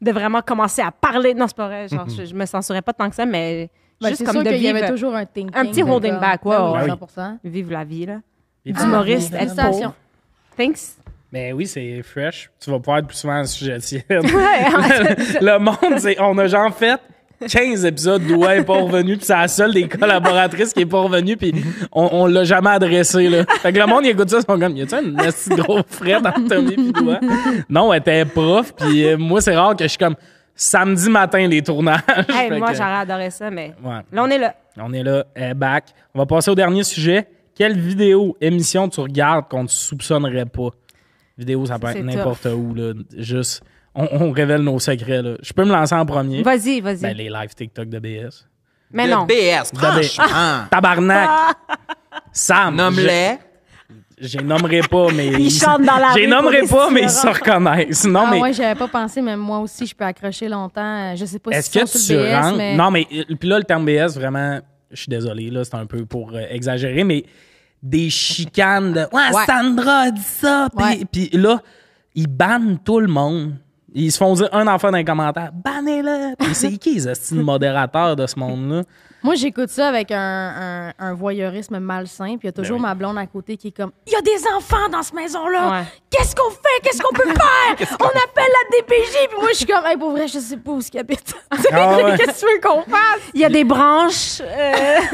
de vraiment commencer à parler. Non, c'est pas vrai. Genre, je, me censurais pas tant que ça, mais ben, juste comme de vivre. Il y avait toujours un thinking. Un petit holding back, Wow. Ben Vive la vie, là. Humoriste, elle être Thanks. Mais ben oui, c'est fresh. Tu vas pouvoir être plus souvent sujet. le monde, c'est on a genre fait 15 épisodes d'Oua est pas revenu, puis c'est la seule des collaboratrices qui est pas revenue, puis on, on l'a jamais adressé, là. Fait que le monde, écoute ça, ils sont comme, y a-tu un gros frère d'Anthony puis toi. Non, elle était prof, puis euh, moi, c'est rare que je suis comme samedi matin les tournages. Hey, moi, j'aurais adoré ça, mais là, on est là. On est là, back. On va passer au dernier sujet. Quelle vidéo, émission tu regardes qu'on ne soupçonnerait pas? Vidéo, ça peut être n'importe où, là. Juste on, révèle nos secrets. Là. Je peux me lancer en premier. Vas-y, vas-y. Ben, les lives TikTok de BS. Mais non. BS, franchement. Tabarnak. Sam. Nomme-les. Je les nommerai pas, mais. ils chantent dans la rue. Je les nommerai pas, mais ils se reconnaissent. Non, ah, mais. Moi, j'avais pas pensé, mais moi aussi, je peux accrocher longtemps. Je sais pas si c'est sur le BS, rentres... mais... Non, mais. Euh, puis là, le terme BS, vraiment, je suis désolé, là, c'est un peu pour euh, exagérer, mais des chicanes de. Ouais, Sandra a dit ça. Puis, puis là, ils bannent tout le monde. Ils se font dire un enfant dans les commentaires, bannez-le! c'est qui, ce modérateur de ce monde-là? Moi, j'écoute ça avec un, voyeurisme malsain, puis il y a ben toujours ma blonde à côté qui est comme Il y a des enfants dans cette maison-là! Qu'est-ce qu'on fait? Qu'est-ce qu'on peut faire? on appelle la DPJ! Puis moi, je suis comme hey, pour vrai, je sais pas où ce habitent. Ah Qu'est-ce que tu veux qu'on fasse? Il y a des branches. Euh.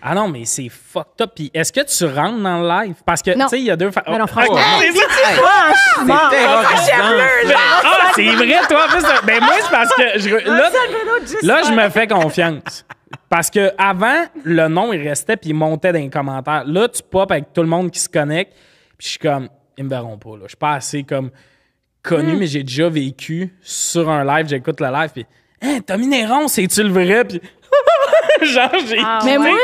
Ah non, mais c'est fucked up. Puis est-ce que tu rentres dans le live? Parce que, tu sais, il y a deux... Fa... Mais non, oh, franchement. c'est ah, ah c'est vrai, toi. Mais ben moi, c'est parce que... là, je me fais confiance. Parce que avant, le nom, il restait puis il montait dans les commentaires. Là, tu pop avec tout le monde qui se connecte. Puis je suis comme, ils me verront pas. Là. Je suis pas assez comme connu, hmm. mais j'ai déjà vécu sur un live. J'écoute le live. Puis, hein, Tommy Néron, c'est-tu le vrai? Puis, Genre, j'ai ah,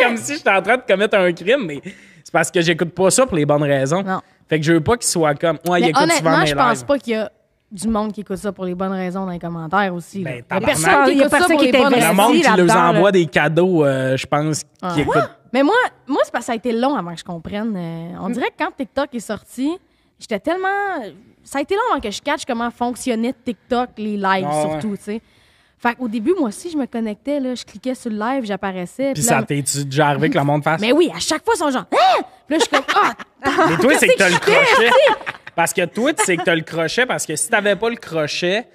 comme si j'étais en train de commettre un crime, mais c'est parce que j'écoute pas ça pour les bonnes raisons. Fait que je veux pas qu'il soit comme. Ouais, il écoute honnêtement, je pense pas qu'il y a du monde qui écoute ça pour les bonnes raisons dans les commentaires aussi. Ben, il y a personne qui écoute ça pour les bonnes raisons. Le monde qui leur envoie des cadeaux, euh, je pense, ah. qui Mais moi, moi c'est parce que ça a été long avant que je comprenne. Euh, on mm. dirait que quand TikTok est sorti, j'étais tellement. Ça a été long avant que je catch comment fonctionnait TikTok, les lives ah, surtout, tu sais. Fait au début, moi aussi, je me connectais, là, je cliquais sur le live, j'apparaissais. Puis ça tes déjà arrivé que le monde fasse? Mais oui, à chaque fois, son genre. Hein? là, je suis comme, ah! Mais toi, c'est que t'as le crochet. parce que toi, c'est que t'as le crochet, parce que si t'avais pas le crochet,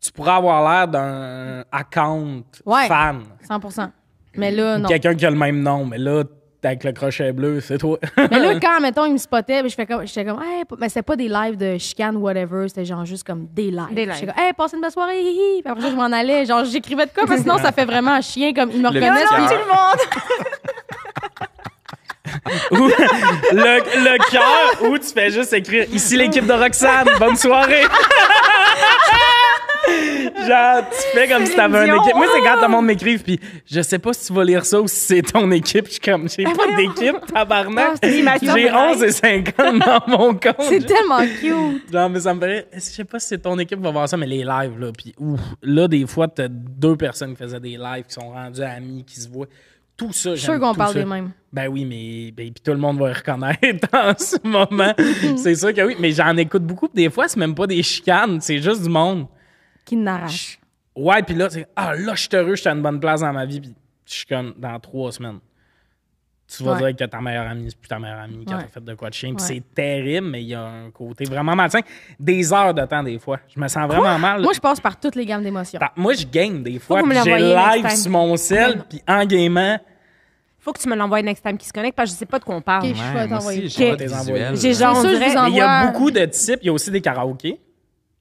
tu pourrais avoir l'air d'un account fan. 100 Mais là, non. Quelqu'un qui a le même nom, mais là, avec le crochet bleu, c'est toi. mais là, quand, mettons, il me spottait, je fais comme, j'étais comme, mais c'était pas des lives de chicane, whatever, c'était genre juste comme des lives. Des lives. J'étais comme, hey, passez une belle soirée, Puis après ça, je m'en allais. Genre, j'écrivais de quoi, parce que sinon, ça fait vraiment un chien, comme, ils me reconnaissent. tout le monde! le, le cœur, où tu fais juste écrire, ici l'équipe de Roxane, bonne soirée! Genre, tu fais comme si t'avais une équipe. Moi, c'est quand tout le monde m'écrive, puis je sais pas si tu vas lire ça ou si c'est ton équipe. Je suis comme, j'ai pas d'équipe, tabarnak. J'ai 11 et 50 dans mon compte. C'est tellement cute. Genre, mais ça me paraît, je sais pas si c'est ton équipe qui va voir ça, mais les lives, là, puis là, des fois, t'as deux personnes qui faisaient des lives, qui sont rendues amies, qui se voient tout ça. Je suis qu'on parle des mêmes. Ben oui, mais ben, puis tout le monde va reconnaître en ce moment. c'est sûr que oui, mais j'en écoute beaucoup. Des fois, c'est même pas des chicanes, c'est juste du monde qui n'arrache. Ouais, puis là, c'est ah là, je suis heureux, je suis à une bonne place dans ma vie, puis je suis comme dans trois semaines. Tu vas dire que ta meilleure amie, c'est plus ta meilleure amie quand t'as fait de quoi de chien. Puis c'est terrible, mais il y a un côté vraiment malsain. Des heures de temps, des fois. Je me sens vraiment mal. Moi, je passe par toutes les gammes d'émotions. Moi, je gagne des fois. J'ai live sur mon sel, puis en Il faut que tu me l'envoies next time qui se connecte parce que je sais pas de quoi on parle. ouais, je vais t'envoyer. J'ai genre, il y a beaucoup de types. Il y a aussi des karaokés.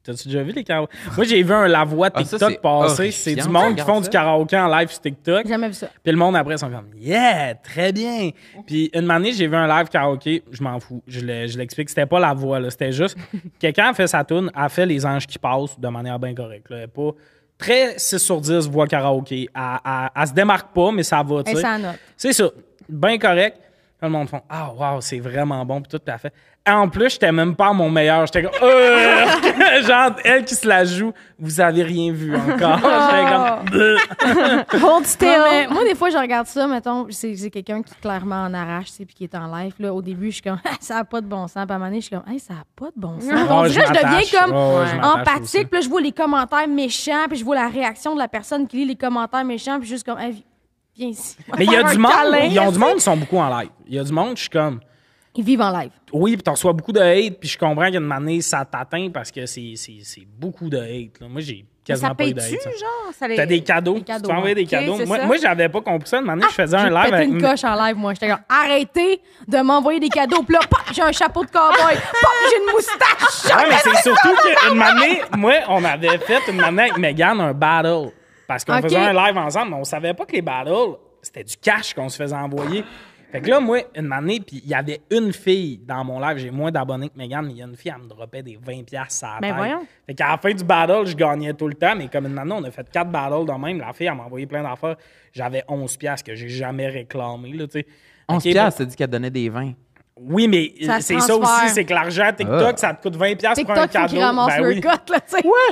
T'as-tu déjà vu les karaokés? Moi, j'ai vu un Voix ah, TikTok passer. C'est du monde qui font du karaoké en live sur TikTok. J'ai jamais vu ça. Puis le monde après, ils sont comme, yeah, très bien. Puis une manière, j'ai vu un live karaoké. Je m'en fous. Je l'explique. C'était pas la voix, C'était juste, quelqu'un a fait sa tune, a fait les anges qui passent de manière bien correcte. Là. pas très 6 sur 10 voix karaoké. Elle, ne se démarque pas, mais ça va, tu sais. C'est ça. Bien correct. Tout le monde font Ah, waouh, c'est vraiment bon, puis tout, à fait. En plus, j'étais même pas mon meilleur. J'étais comme, euh, genre, elle qui se la joue, vous avez rien vu encore. Ah. j'étais comme, still. moi, des fois, je regarde ça, mettons, c'est quelqu'un qui clairement en arrache, tu puis qui est en live. Là, au début, je suis comme, ça n'a pas de bon sens. à un moment donné, je suis comme, ça n'a pas de bon sens. Ah, je, deviens comme empathique, puis je vois les commentaires méchants, puis je vois la réaction de la personne qui lit les commentaires méchants, puis juste comme, mais il y a du monde, ils y du monde qui sont beaucoup en live. Il y a du monde, je suis comme. Ils vivent en live. Oui, puis t'en reçois beaucoup de hate, puis je comprends qu'une année, ça t'atteint parce que c'est beaucoup de hate. Moi, j'ai quasiment pas eu de hate. Ça. Genre, T'as des cadeaux. Tu peux tu des cadeaux. Moi, moi j'avais pas compris ça. Une année, je ah, faisais un live. J'ai une coche en live, moi. J'étais comme, arrêtez de m'envoyer des cadeaux. Puis là, j'ai un chapeau de cowboy. j'ai une moustache. mais c'est surtout qu'une année, moi, on avait fait une année avec Megan un battle. Parce qu'on faisait un live ensemble, mais on savait pas que les battles, c'était du cash qu'on se faisait envoyer. Fait que là, moi, une année, puis il y avait une fille dans mon live, j'ai moins d'abonnés que Megan, mais il y a une fille, elle me dropait des 20$ sur la Mais ben voyons. Fait qu'à la fin du battle, je gagnais tout le temps, mais comme une année, on a fait 4 battles de même, la fille, elle m'a envoyé plein d'affaires. J'avais 11$ que j'ai jamais réclamé, là, tu sais. 11$, ben c'est dit qu'elle donnait des 20. Oui, mais c'est ça aussi, c'est que l'argent TikTok, ah. ça te coûte 20$ pour un cadeau. Qui ramasse ben le oui.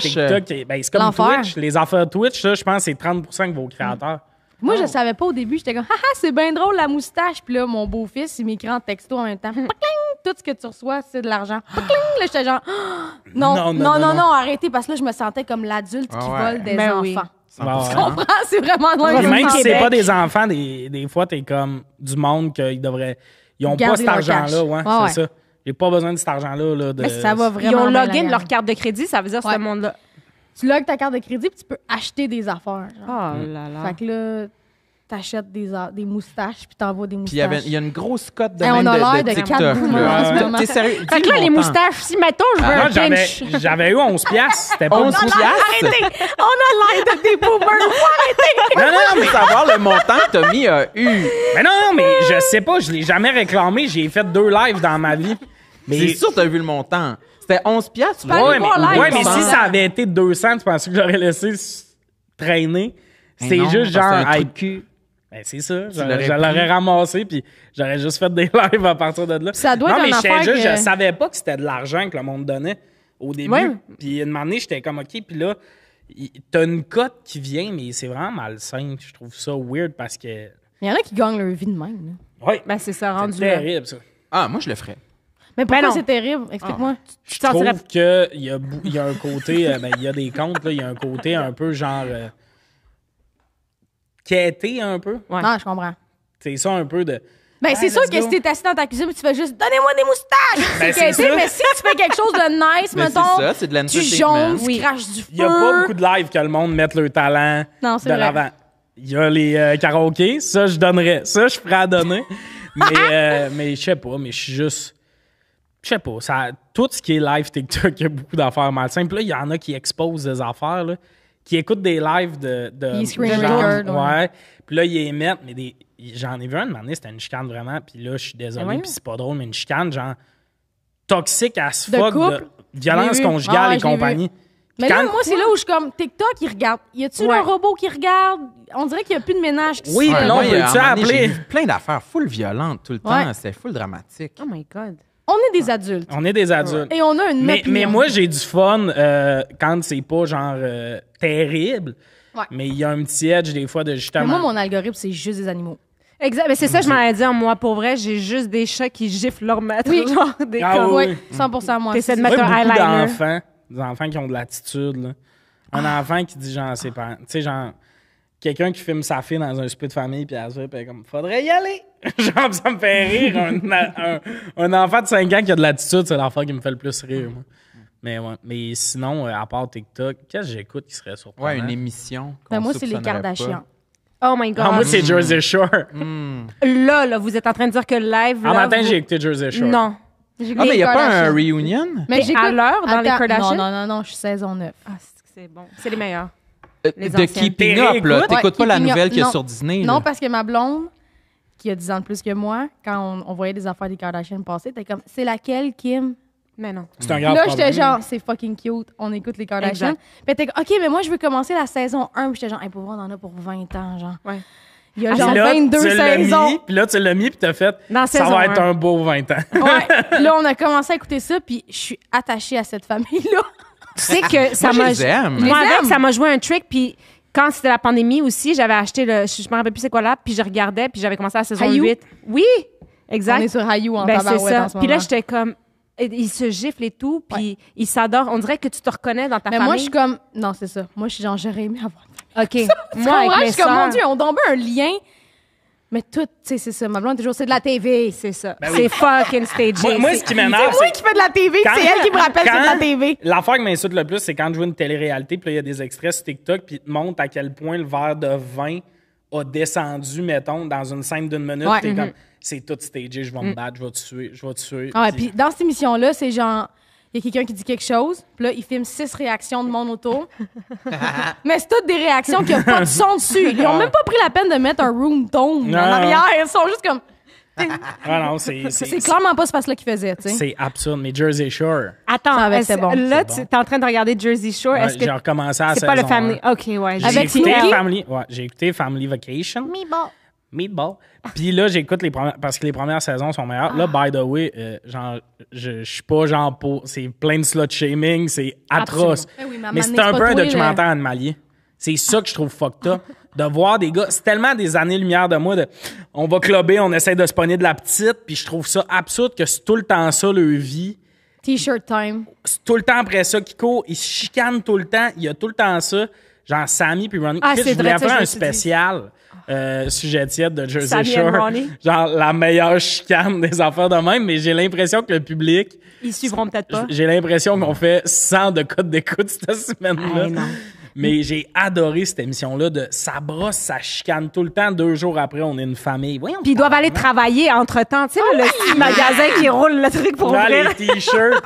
TikTok, ben, c'est comme Twitch. Les affaires Twitch, ça je pense que c'est 30% que vos créateurs. Moi, je je ah. savais pas au début. J'étais comme, haha, c'est bien drôle la moustache. Puis là, mon beau-fils, il m'écrit en texto en même temps. Tout ce que tu reçois, c'est de l'argent. là, j'étais genre, non, non, non, non, arrêtez. Parce que là, je me sentais comme l'adulte qui ah vole des ben enfants. tu comprends? C'est vraiment loin Même si c'est pas des enfants, des, des fois, t'es comme du monde qu'ils devraient ils ont pas cet argent-là, ouais, c'est ça. J'ai pas besoin de cet argent-là. ça va vraiment Ils ont login leur carte de crédit, ça veut dire ce monde-là. Tu logs ta carte de crédit puis tu peux acheter des affaires. Genre. Oh là là. Fait que là, t'achètes des, des moustaches puis t'envoies des moustaches. Puis il y, y, a une grosse cote de même on a l'air de, de, de T'es sérieux? Fait que là, les moustaches, si mettons, je veux J'avais eu 11 piastres. C'était pas 11 piastres? Arrêtez! On a l'air de des boomers. Arrêtez! Non, non, mais savoir le montant que Tommy a eu. Mais non, non, mais je sais pas. Je l'ai jamais réclamé. J'ai fait deux lives dans ma vie. Mais c'est sûr que t'as vu le montant. C'était 11 piastres. Ouais, mais, mais si ça avait été 200, tu penses que j'aurais laissé traîner? C'est juste genre... Ben, c'est ça. Je l'aurais ramassé, puis j'aurais juste fait des lives à partir de là. ça doit non, mais je savais pas que c'était de l'argent que le monde donnait au début. Puis une moment j'étais comme, OK, puis là, t'as une cote qui vient, mais c'est vraiment malsain. Je trouve ça weird parce que. Il y en a qui gagnent leur vie de même. Oui. Ben, c'est ça, rendu. C'est terrible, ça. Ah, moi, je le ferais. Mais pourquoi ben c'est terrible? Explique-moi. Ah. Je trouve qu'il y, a, y a un côté, euh, ben, il y a des comptes, il y a un côté un peu genre. Euh, quêter un peu. Ouais. Non, je comprends. C'est ça un peu de. Ben, c'est sûr que si t'es assis dans ta cuisine, tu fais juste donnez-moi des moustaches. Ben, c'est ça. Mais si tu fais quelque chose de nice, ben, mettons, ça, c'est de tu jaunes, tu craches du feu. Il n'y a pas beaucoup de live que le monde mette leur talent de l'avant. Il y a les euh, karaokés, ça je donnerais, ça je ferais à donner. mais euh, mais je sais pas, mais je suis juste je sais pas, ça tout ce qui est live TikTok, il y a beaucoup d'affaires mal. simples. là, il y en a qui exposent des affaires là qui écoutent des lives de. de ils ouais. Puis là, ils émettent, mais des, j'en ai vu un de c'était une chicane vraiment, puis là, je suis ben désolé, puis c'est pas drôle, mais une chicane, genre, toxique à ce fuck, de violence conjugale et ah, compagnie. Mais là, moi, c'est là où je suis comme TikTok, il regarde. Y a-tu un robot qui regarde? On dirait qu'il n'y a plus de ménage qui Oui, se ouais, non, tu appeler? Plein d'affaires full violente tout le temps. C'est full dramatique. Oh my God. On est des adultes. On est des adultes. Et on a une mais, mais moi, j'ai du fun euh, quand c'est pas genre euh, terrible. Ouais. Mais il y a un petit edge des fois de justement. Mais moi, mon algorithme, c'est juste des animaux. Exact, mais c'est ça, je m'en ai dit, moi, pour vrai, j'ai juste des chats qui giflent leur maître, Oui. genre des 100 ah moi. T'essaies de mettre un beaucoup des enfants qui ont de l'attitude. là. Un ah. enfant qui dit genre c'est pas... tu sais, genre, quelqu'un qui filme sa fille dans un split de famille, puis elle se fait comme « Faudrait y aller! » Genre, ça me fait rire. Un, un, enfant de 5 ans qui a de l'attitude, c'est l'enfant qui me fait le plus rire, moi. Mais, mais sinon, euh, à part TikTok, qu'est-ce que j'écoute qui serait surprenant? Ouais, une émission. Ben moi, c'est les Kardashians. Oh my ah, god. moi, c'est Jersey Shore. Hmm. Là, là, vous êtes en train de dire que live. Là, en matin, j'ai écouté Jersey Shore. Non. Ah, mais il n'y a pas un reunion? Mais, j'ai à l'heure dans les Kardashians. Non, non, non, non, je suis saison 9. Ah, c'est bon. C'est les meilleurs. Euh, de Keeping Up, là. T'écoutes pas la nouvelle qu'il y a sur Disney. Non, parce que ma blonde, qui a 10 ans de plus que moi, quand on, voyait des affaires des Kardashians passer, t'es comme, c'est laquelle, Kim? Mais non. Là, j'étais genre, c'est fucking cute, on écoute les Kardashians Puis t'es comme, OK, mais moi, je veux commencer la saison 1. Puis j'étais genre, pour voir, on en a pour 20 ans, genre. Ouais. Il y a genre 22 saisons. Puis là, tu l'as mis, puis t'as fait, ça va être un beau 20 ans. ouais. Là, on a commencé à écouter ça, puis je suis attachée à cette famille-là. Tu sais que ça m'a. avec, ça m'a joué un trick, puis quand c'était la pandémie aussi, j'avais acheté le. Je me rappelle plus c'est quoi là, puis je regardais, puis j'avais commencé la saison 8. Oui, exact. On est sur Hayou en ben, c'est ça. Puis là, j'étais comme. Ils se giflent et tout, puis il ils s'adorent. On dirait que tu te reconnais dans ta famille. Mais moi, je suis comme. Non, c'est ça. Moi, je suis genre, j'aurais aimé avoir. OK. moi, avec je suis comme, mon Dieu, on tombait un lien mais tout, tu sais, c'est ça. Ma blonde, toujours, c'est de la TV, c'est ça. Ben c'est fucking stagé. Moi, ce qui m'énerve. C'est moi qui fais de la TV, c'est elle qui me rappelle que c'est de la TV. L'affaire qui m'insulte le plus, c'est quand je vois une télé-réalité, puis il y a des extraits sur TikTok, puis ils te à quel point le verre de vin a descendu, mettons, dans une scène d'une minute. t'es comme, mm-hmm. c'est tout stagé, je vais me mm. battre, je vais te tuer, je vais te tuer. Ah puis dans cette émission-là, c'est genre il y a quelqu'un qui dit quelque chose, puis là, il filme six réactions de mon auto. mais c'est toutes des réactions qui n'ont pas de son dessus. Ils n'ont même pas pris la peine de mettre un room tone en arrière. Ils sont juste comme. non, c'est, clairement pas ce passe-là qu'il faisait, tu sais. C'est absurde, mais Jersey Shore. Attends, c'est bon. Là, tu es en train de regarder Jersey Shore. Est-ce que j'ai recommencé à C'est pas le Family. OK, ouais. J'ai écouté, family... ouais, j'ai écouté Family Vacation. Mais bon. Meatball. Puis là, j'écoute les parce que les premières saisons sont meilleures. Là, by the way, euh, genre, je, suis pas genre pour. C'est plein de slut shaming, c'est atroce. Eh mais, c'est un peu un documentaire animalier. C'est ça que je trouve fucked up. de voir des gars, c'est tellement des années-lumière de moi, on va clubber, on essaie de se pogner de la petite, puis je trouve ça absurde que c'est tout le temps ça, le vie. T-shirt time. C'est tout le temps après ça qui court, ils se chicanent tout le temps, il y a tout le temps ça. Genre Sammy puis Ronnie. Ah, je voulais faire un spécial euh, sujet tiède de Jersey Shore. Genre la meilleure chicane des affaires de même, mais j'ai l'impression que le public. Ils suivront peut-être pas. J'ai l'impression qu'on fait 100 de codes d'écoute cette semaine-là. mais j'ai adoré cette émission-là de ça brosse, ça chicane tout le temps. Deux jours après, on est une famille. Voyons Puis ils doivent aller travailler entre-temps. Tu sais, le oh, petit magasin qui roule le truc pour ouvrir. les t-shirts.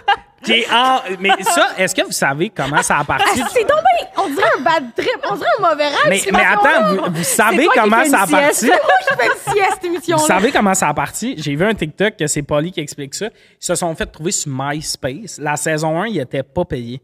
Mais ça, est-ce que vous savez comment ça a parti? Ah, c'est tombé! On dirait un bad trip, on dirait un mauvais rêve. Mais, attends, vous, savez comment ça a parti? Vous savez comment ça a parti? J'ai vu un TikTok que c'est Polly qui explique ça. Ils se sont fait trouver sur MySpace. La saison 1, ils n'étaient pas payés.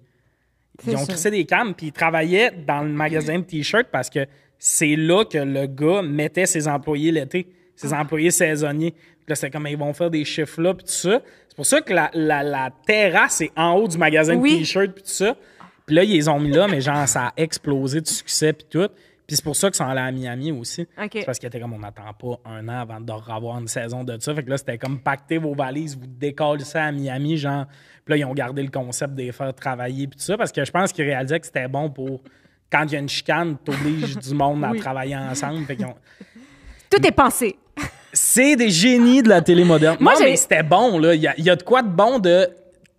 Ils ont crissé des cams, puis ils travaillaient dans le magasin de T-shirts parce que c'est là que le gars mettait ses employés l'été, ses ah. employés saisonniers. Puis là, c'était comme, ils vont faire des chiffres là, puis tout ça. C'est pour ça que la, terrasse est en haut du magasin de t-shirts puis tout ça. Puis là, ils les ont mis là, mais genre, ça a explosé de succès puis tout. Puis c'est pour ça que sont allés à Miami aussi. C'est parce qu'il était comme, on n'attend pas un an avant de revoir une saison de ça. Fait que là, c'était comme, pactez vos valises, vous décollez ça à Miami, genre. Puis là, ils ont gardé le concept de faire travailler puis tout ça, parce que je pense qu'ils réalisaient que c'était bon pour... Quand il y a une chicane, t'obliges du monde à travailler ensemble. Tout est pensé. C'est des génies de la télé moderne. Moi, mais c'était bon, là. Il y, a de quoi de bon de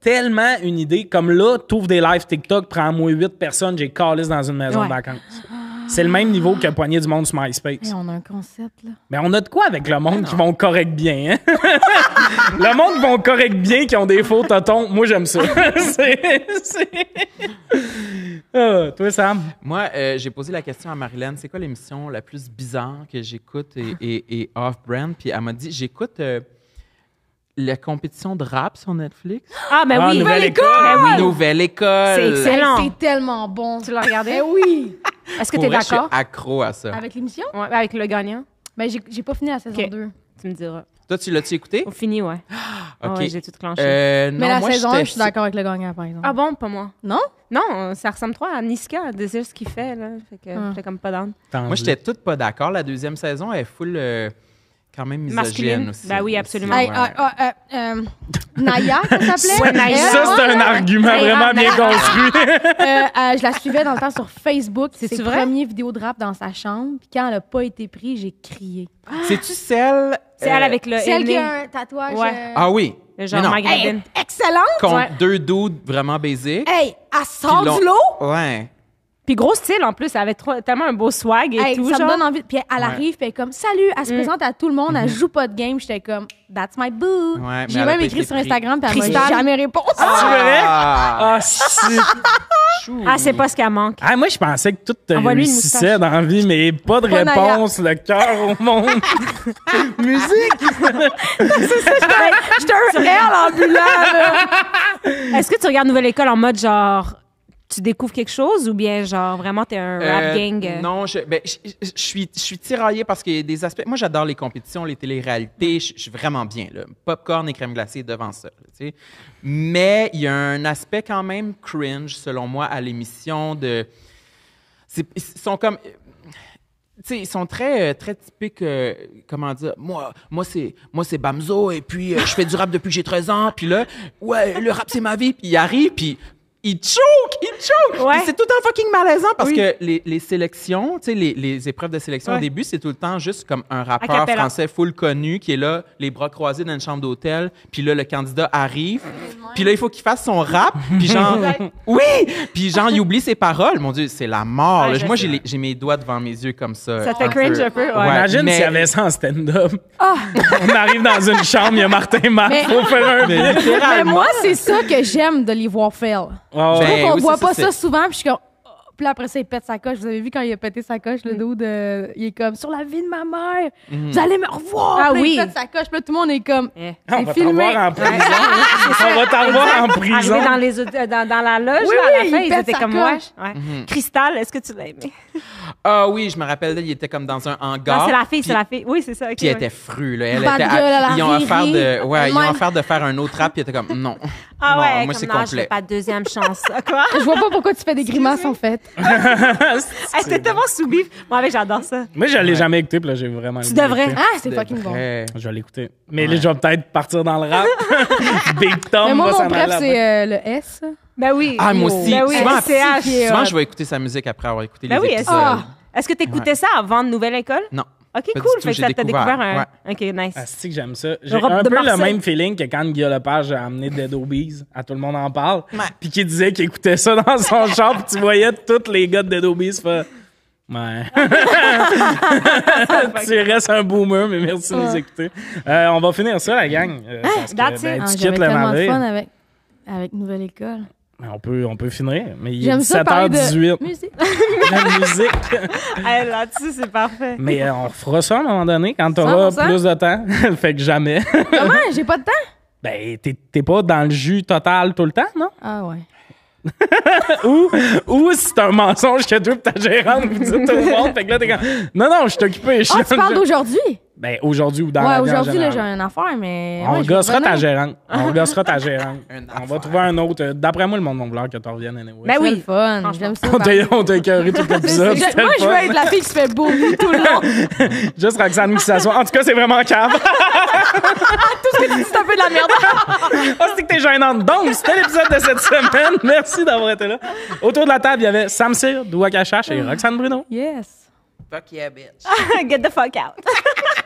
tellement une idée. Comme là, Trouve des lives TikTok, prends moins 8 personnes, j'ai calé dans une maison de vacances. C'est le même niveau que poignée du monde sur MySpace. Mais on a un concept, là. Mais on a de quoi avec le monde ben qui vont correct bien, hein? le monde qui vont correct bien, qui ont des faux totons. Moi, j'aime ça. c'est. Ah, toi, Sam? Moi, euh, j'ai posé la question à Marilyn c'est quoi l'émission la plus bizarre que j'écoute et, off-brand? Puis elle m'a dit j'écoute. Euh, la compétition de rap sur Netflix. Ah, mais ben ah, oui. Nouvelle, ben école! Nouvelle école! C'est excellent. c'est tellement bon. Tu l'as regardé? oui! Est-ce que tu es d'accord? Je suis accro à ça. Avec l'émission? Ouais, avec le gagnant. Ben, j'ai, pas fini la saison 2. Tu me diras. Toi, tu l'as-tu écouté? Au fini, ouais. Ah, ah, ok. j'ai tout clenché. Euh, Mais la saison 1, je suis d'accord avec le gagnant, par exemple. Ah bon, pas moi. Non? Non, ça ressemble trop à Niska, des ce qu'il fait, là. Fait que ah. j'étais comme pas d'âme. Moi, j'étais toute pas d'accord. La deuxième saison, elle est full. Euh, quand même misogyne aussi. Ben oui, absolument. Ah, ah, euh, euh, Naya, ça s'appelait? Ça, c'est un argument vraiment bien construit. Euh, je la suivais dans le temps sur Facebook. C'est ses première vidéo de rap dans sa chambre. Puis quand elle n'a pas été prise, j'ai crié. C'est-tu celle... C'est avec le Celle qui a un tatouage... Ah oui, le genre hey, excellente! Contre deux dos vraiment basiques. Hey, elle sort du lot! Ouais. Puis gros style en plus, elle avait tellement un beau swag et tout. Ça me donne envie. Puis elle, arrive, puis elle est comme Salut, elle se mm. présente à tout le monde, elle mm-hmm. joue pas de game. J'étais comme That's my boo. Ouais, J'ai même écrit sur Instagram, puis elle m'a jamais répondu. Ah, ah, ah, ah c'est pas ce qu'elle manque. Ah, moi, je pensais que tout te euh, réussissait dans la vie, mais pas de réponse, le cœur au monde. Musique! c'est ça, je un réel là. Est-ce que tu regardes Nouvelle École en mode genre tu découvres quelque chose ou bien genre vraiment t'es un rap euh, gang? Non, ben, je, je, suis, je suis tiraillé parce qu'il y a des aspects. Moi, j'adore les compétitions, les téléréalités. Je, je, suis vraiment bien. Là. Popcorn et crème glacée devant ça. tu sais. Mais il y a un aspect quand même cringe, selon moi, à l'émission de. Ils sont comme. sais, ils sont très, euh, très typiques, euh, comment dire, moi, moi c'est moi c'est Bamzo, et puis je fais du rap depuis que j'ai 13 ans, puis là, ouais, le rap c'est ma vie, puis il arrive, puis il choke, il choke. C'est tout le temps fucking malaisant parce que les, sélections, tu sais, les, épreuves de sélection au début, c'est tout le temps juste comme un rappeur français full connu qui est là, les bras croisés dans une chambre d'hôtel, puis là le candidat arrive, puis là il faut qu'il fasse son rap, puis genre, oui, puis genre il oublie ses paroles. Mon Dieu, c'est la mort. Moi j'ai mes doigts devant mes yeux comme ça. Ça fait cringe un peu. Imagine si s'il est avait ça en stand-up. Ah! On arrive dans une chambre, il y a Martin Marc, mais... faut faire un. mais moi c'est ça que j'aime de les voir faire. Oh, on voit pas ça souvent, puis je suis comme. Oh, puis après ça, il pète sa coche. Vous avez vu quand il a pété sa coche, le mm. dos de. Il est comme sur la vie de ma mère. Vous mm. allez me revoir. Ah oui. Il pète sa coche. Puis tout le monde est comme. Eh. Ah, on va on voir en prison. on va t'en voir en prison. dans, les, dans, dans la loge, à la oui, fin, il ils étaient comme moi. Mhm. Cristal, est-ce que tu l'as aimé? Ah oui, je me rappelle, il était comme dans un hangar. c'est la fille, c'est la fille. Oui, c'est ça. qui était frue, Elle était. ils ont affaire de. ils ont de faire un autre rap. Puis il était comme, non. Ah ouais, comme je n'ai pas de deuxième chance. Quoi? je vois pas pourquoi tu fais des grimaces, en fait. C'était tellement sous Moi, j'adore ça. Moi, je l'ai jamais écouté, là, j'ai vraiment... Tu devrais. Ah, c'est fucking bon. Je vais l'écouter. Mais là, je vais peut-être partir dans le rap. Big Tom Mais moi, mon bref, c'est euh, le S. Ben oui. Ah, moi aussi. Ben oui, souvent, je vais écouter sa musique après avoir écouté ben les oui, épisodes. Ah. Est-ce que tu écoutais ça avant de Nouvelle École? Non. OK, cool. Fait que t'as découvert, un. OK, nice. Ah, c'est que j'aime ça. J'ai un peu le même feeling que quand Guillaume Lepage a amené Dead Obies, à tout le monde en parle, puis qu'il disait qu'il écoutait ça dans son char, puis tu voyais tous les gars de Dead Obies faire. Ouais. tu restes un boomer, mais merci de nous écouter. Euh, on va finir ça, la gang. Euh, hein? parce que, ben, tu ah, quittes le fun avec, avec Nouvelle École. On peut, on peut finir, mais il est 7 h 18 De... Musique. La musique. Là-dessus, c'est parfait. Mais euh, on fera ça à un moment donné quand t'auras plus de temps. fait que jamais. Comment? J'ai pas de temps? Ben, t'es pas dans le jus total tout le temps, non? Ah ouais. ou, ou c'est un mensonge que tu ta gérante vous dit tout le monde. Fait que là, t'es comme, non, non, je suis occupé. Oh, tu parles d'aujourd'hui? Ben, aujourd'hui ou dans ouais, la vie aujourd'hui, là, j'ai une affaire, mais. On gossera ta gérante. On gossera ta gérante. on va trouver un autre. D'après moi, le monde non vouloir que tu reviennes. Anyway. Ben oui, fun. J'aime ça. On t'a écœuré tout l'épisode. moi, je veux être la fille qui se fait beau tout le long. Juste Roxane qui s'assoit. En tout cas, c'est vraiment cave. tout ce que tu dis, c'est un peu de la merde. ah, c'est que t'es gênante. Donc, c'était l'épisode de cette semaine. Merci d'avoir été là. Autour de la table, il y avait Sam Sir, Doua et Roxane Bruno. Yes. Fuck yeah, bitch. Get the fuck out.